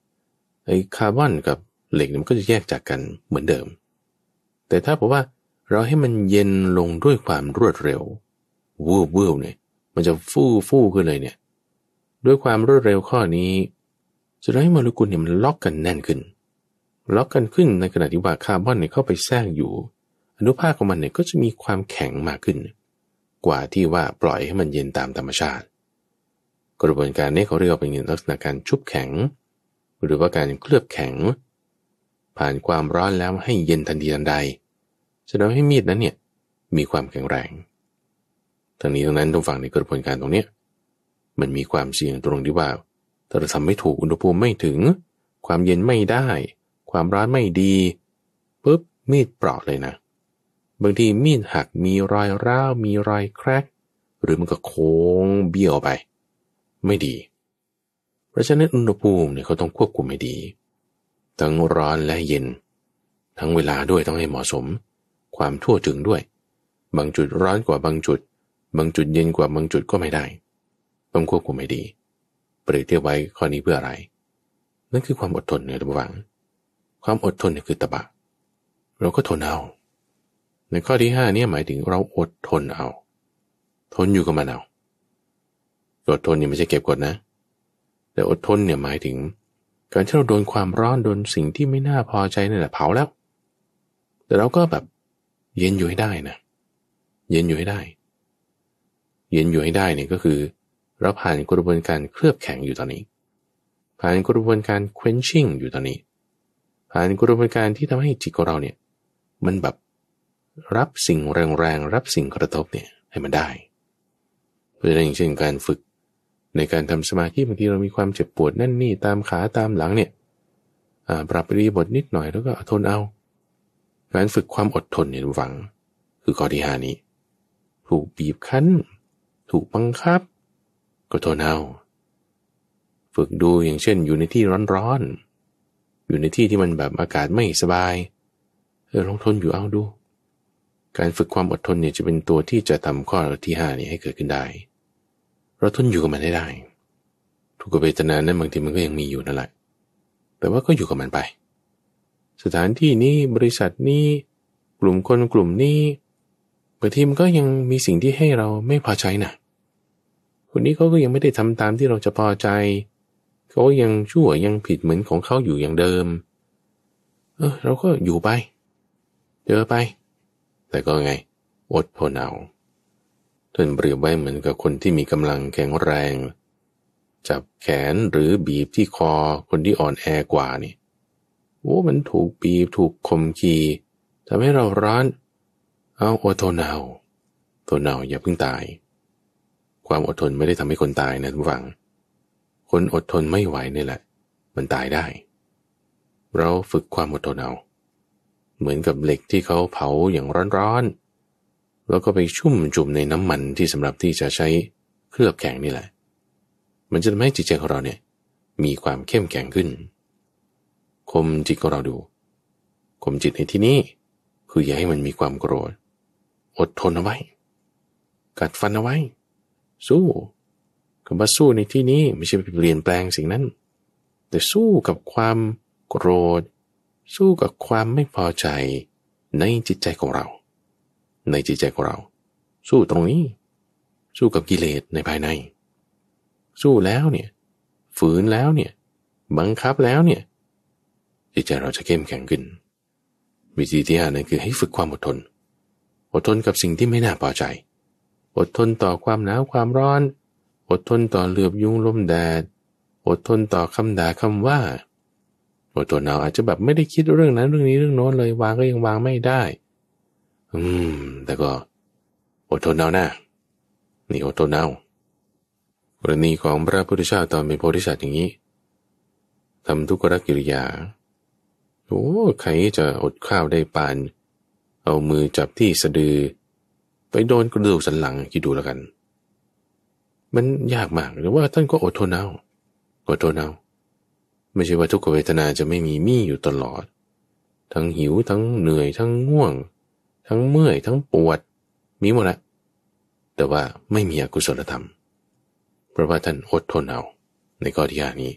ไอ้คาร์บอนกับเหล็กมันก็จะแยกจากกันเหมือนเดิม แต่ถ้าบอกว่าเราให้มันเย็นลงด้วยความรวดเร็ววูบวูบเนี่ย มันจะฟู่ฟู่ขึ้นเลยเนี่ย ด้วยความรวดเร็วข้อนี้ จะทำให้โมเลกุลเนี่ยมันล็อกกันแน่นขึ้น ล็อกกันขึ้นในขณะที่ว่าคาร์บอนเนี่ยเข้าไปแทรกอยู่อนุภาคของมันเนี่ยก็จะมีความแข็งมากขึ้น กว่าที่ว่าปล่อยให้มันเย็นตามธรรมชาติ กระบวนการนี้เขาเรียกว่าเป็นลักษณะการชุบแข็ง หรือว่าการเคลือบแข็ง ผ่านความร้อนแล้วให้เย็นทันทีทันใดจะทำให้มีดนั้นเนี่ยมีความแข็งแรงทั้งนี้ทั้งนั้นตรงฝั่งในกระบวนการตรงนี้มันมีความเสี่ยงตรงที่ว่าถ้าเราทำไม่ถูกอุณหภูมิไม่ถึง ความเย็นไม่ได้ ความร้อนไม่ดีปุ๊บมีดเปราะเลยนะบางทีมีดหัก มีรอยร้าวมีรอยแครก หรือมันก็โค้งเบี้ยวไป ไม่ดีเพราะฉะนั้นอุณหภูมิเนี่ยเขาต้องควบคุมให้ดี ทั้งร้อนและเย็น ทั้งเวลาด้วยต้องให้เหมาะสม ความทั่วถึงด้วย บางจุดร้อนกว่าบางจุด บางจุดเย็นกว่าบางจุดก็ไม่ได้ ต้องควบคุมให้ดีเปรียบเทียบไว้ข้อนี้เพื่ออะไร นั่นคือความอดทนเนี่ยทุวังความอดทนเนี่ยคือตะบะเราก็ทนเอาในข้อที่ 5 เนี่ยหมายถึงเราอดทนเอา ทนอยู่กับมันเอาอดทนเนี่ยไม่ใช่เก็บกดนะ แต่อดทนเนี่ยหมายถึง การที่เราโดนความร้อนโดนสิ่งที่ไม่น่าพอใจนี่แหละเผาแล้ว แต่เราก็แบบเย็นอยู่ให้ได้นะ เย็นอยู่ให้ได้ เย็นอยู่ให้ได้เนี่ยก็คือเราผ่านกระบวนการเคลือบแข็งอยู่ตอนนี้ ผ่านกระบวนการ quenching อยู่ตอนนี้ ผ่านกระบวนการที่ทำให้จิตของเราเนี่ยมันแบบรับสิ่งแรงๆ รับสิ่งกระทบเนี่ยให้มันได้เพราอฉะนัเช่นการฝึกในการทำสมาธิบางทีเรามีความเจ็บปวดนั่นนี่ ตามขาตามหลังเนี่ยปรับรีบทนิดหน่อยแล้วก็ทนเอาการฝึกความอดทนเนี่ยหวังคือข้อที่หานี้ถูกบีบคั้น ถูกบังคับ ก็ทนเอาฝึกดูอย่างเช่น อยู่ในที่ร้อนๆอยู่ในที่ที่มันแบบอากาศไม่สบายเออลองทนอยู่เอาดูการฝึกความอดทนเนี่ยจะเป็นตัวที่จะทำข้อที่ 5 นี้ให้เกิดขึ้นได้ เราทนอยู่กับมันได้ได้ทุกเวทนานั้นบางทีมันก็ยังมีอยู่นั่นแหละ แต่ว่าก็อยู่กับมันไป สถานที่นี้บริษัทนี้ กลุ่มคนกลุ่มนี้บางทีมันก็ยังมีสิ่งที่ให้เราไม่พอใจน่ะ คนนี้เขาก็ยังไม่ได้ทำตามที่เราจะพอใจ เขายังชั่วยังผิดเหมือนของเขาอยู่อย่างเดิม เออเราก็อยู่ไปเจอไปแต่ก็ไงอดทนเอาท่านเปรียบไว้เหมือนกับคนที่มีกำลังแข็งแรง จับแขนหรือบีบที่คอ คนที่อ่อนแอกว่านี่โอ้มันถูกบีบถูกข่มขีทำให้เราร้อนเอาอดทนเอาทนเอาอย่าเพิ่งตาย ความอดทนไม่ได้ทำให้คนตายนะทุกฝัง คนอดทนไม่ไหวนี่แหละ มันตายได้ เราฝึกความอดทนเอาเหมือนกับเหล็กที่เขาเผาอย่างร้อนๆ แล้วก็ไปชุ่มจุ่มในน้ำมันที่สำหรับที่จะใช้เคลือบแข็งนี่แหละ มันจะทำให้จิตใจของเราเนี่ยมีความเข้มแข็งขึ้น คมจิตของเราดู คมจิตในที่นี้คืออย่าให้มันมีความโกรธ อดทนเอาไว้ กัดฟันเอาไว้ สู้คำว่าสู้ในที่นี้ไม่ใช่ไปเปลี่ยนแปลงสิ่งนั้น แต่สู้กับความโกรธสู้กับความไม่พอใจในจิตใจของเรา ในจิตใจของเรา สู้ตรงนี้ สู้กับกิเลสในภายใน สู้แล้วเนี่ย ฝืนแล้วเนี่ย บังคับแล้วเนี่ย จิตใจเราจะเข้มแข็งขึ้นวิธีที่ห้านั่นคือให้ฝึกความอดทน อดทนกับสิ่งที่ไม่น่าพอใจ อดทนต่อความหนาวความร้อน อดทนต่อเหลือบยุงลมแดด อดทนต่อคำด่าคำว่าอดทนเอาอาจจะแบบไม่ได้คิดเรื่องนั้นเรื่องนี้เรื่องโน้นเลยวางก็ยังวางไม่ได้ อืมแต่ก็อดทนเอานะนี่อดทนเอากรณีของพระพุทธเจ้าตอนเป็นโพธิสัตว์อย่างนี้ทำทุกขกิริยาโอ้ใครจะอดข้าวได้ปาน เอามือจับที่สะดือ ไปโดนกระดูกสันหลังคิดดูแล้วกัน มันยากมาก หรือว่าท่านก็อดทนเอาอดทนเอาไม่ใช่ว่าทุกเวทนาจะไม่มีมีอยู่ตลอด ทั้งหิวทั้งเหนื่อยทั้งง่วง ทั้งเมื่อยทั้งปวด มีหมดละแต่ว่าไม่มีอกุศลธรรมเพราะว่าท่านอดทนเอา ในกอที่านี้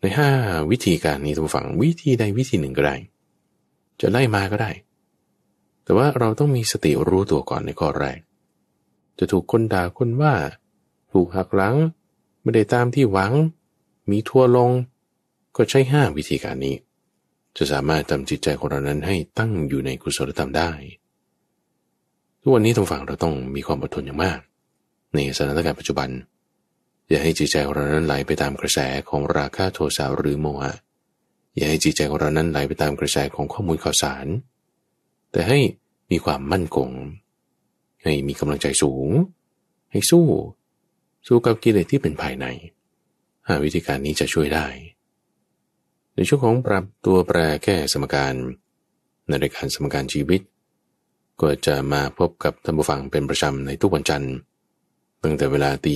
ในห้าวิธีการนี้ทุกฝังวิธีใดวิธีหนึ่งก็ได้ จะไล่มาก็ได้ แต่ว่าเราต้องมีสติรู้ตัวก่อนในข้อแรก จะถูกคนด่าคนว่าถูกหักหลังไม่ได้ตามที่หวังมีทั่วลงก็ใช้ห้าวิธีการนี้ จะสามารถทำจิตใจของเรานั้นให้ตั้งอยู่ในกุศลธรรมได้ทุกวันนี้ทางฝั่งเราต้องมีความอดทนอย่างมาก ในสถานการณ์ปัจจุบัน อย่าให้จิตใจของเรานั้นไหลไปตามกระแสของราคะโทสะหรือโมหะอย่าให้จิตใจของเรานั้นไหลไปตามกระแสของข้อมูลข่าวสาร แต่ให้มีความมั่นคงให้มีกำลังใจสูง ให้สู้ สู้กับกิเลสที่เป็นภายในหาวิธีการนี้จะช่วยได้ ในช่วงของปรับตัวแปรแก้สมการ ในรายการสมการชีวิต ก็จะมาพบกับท่านผู้ฟังเป็นประจำในทุกวันจันทร์ตั้งแต่เวลาตี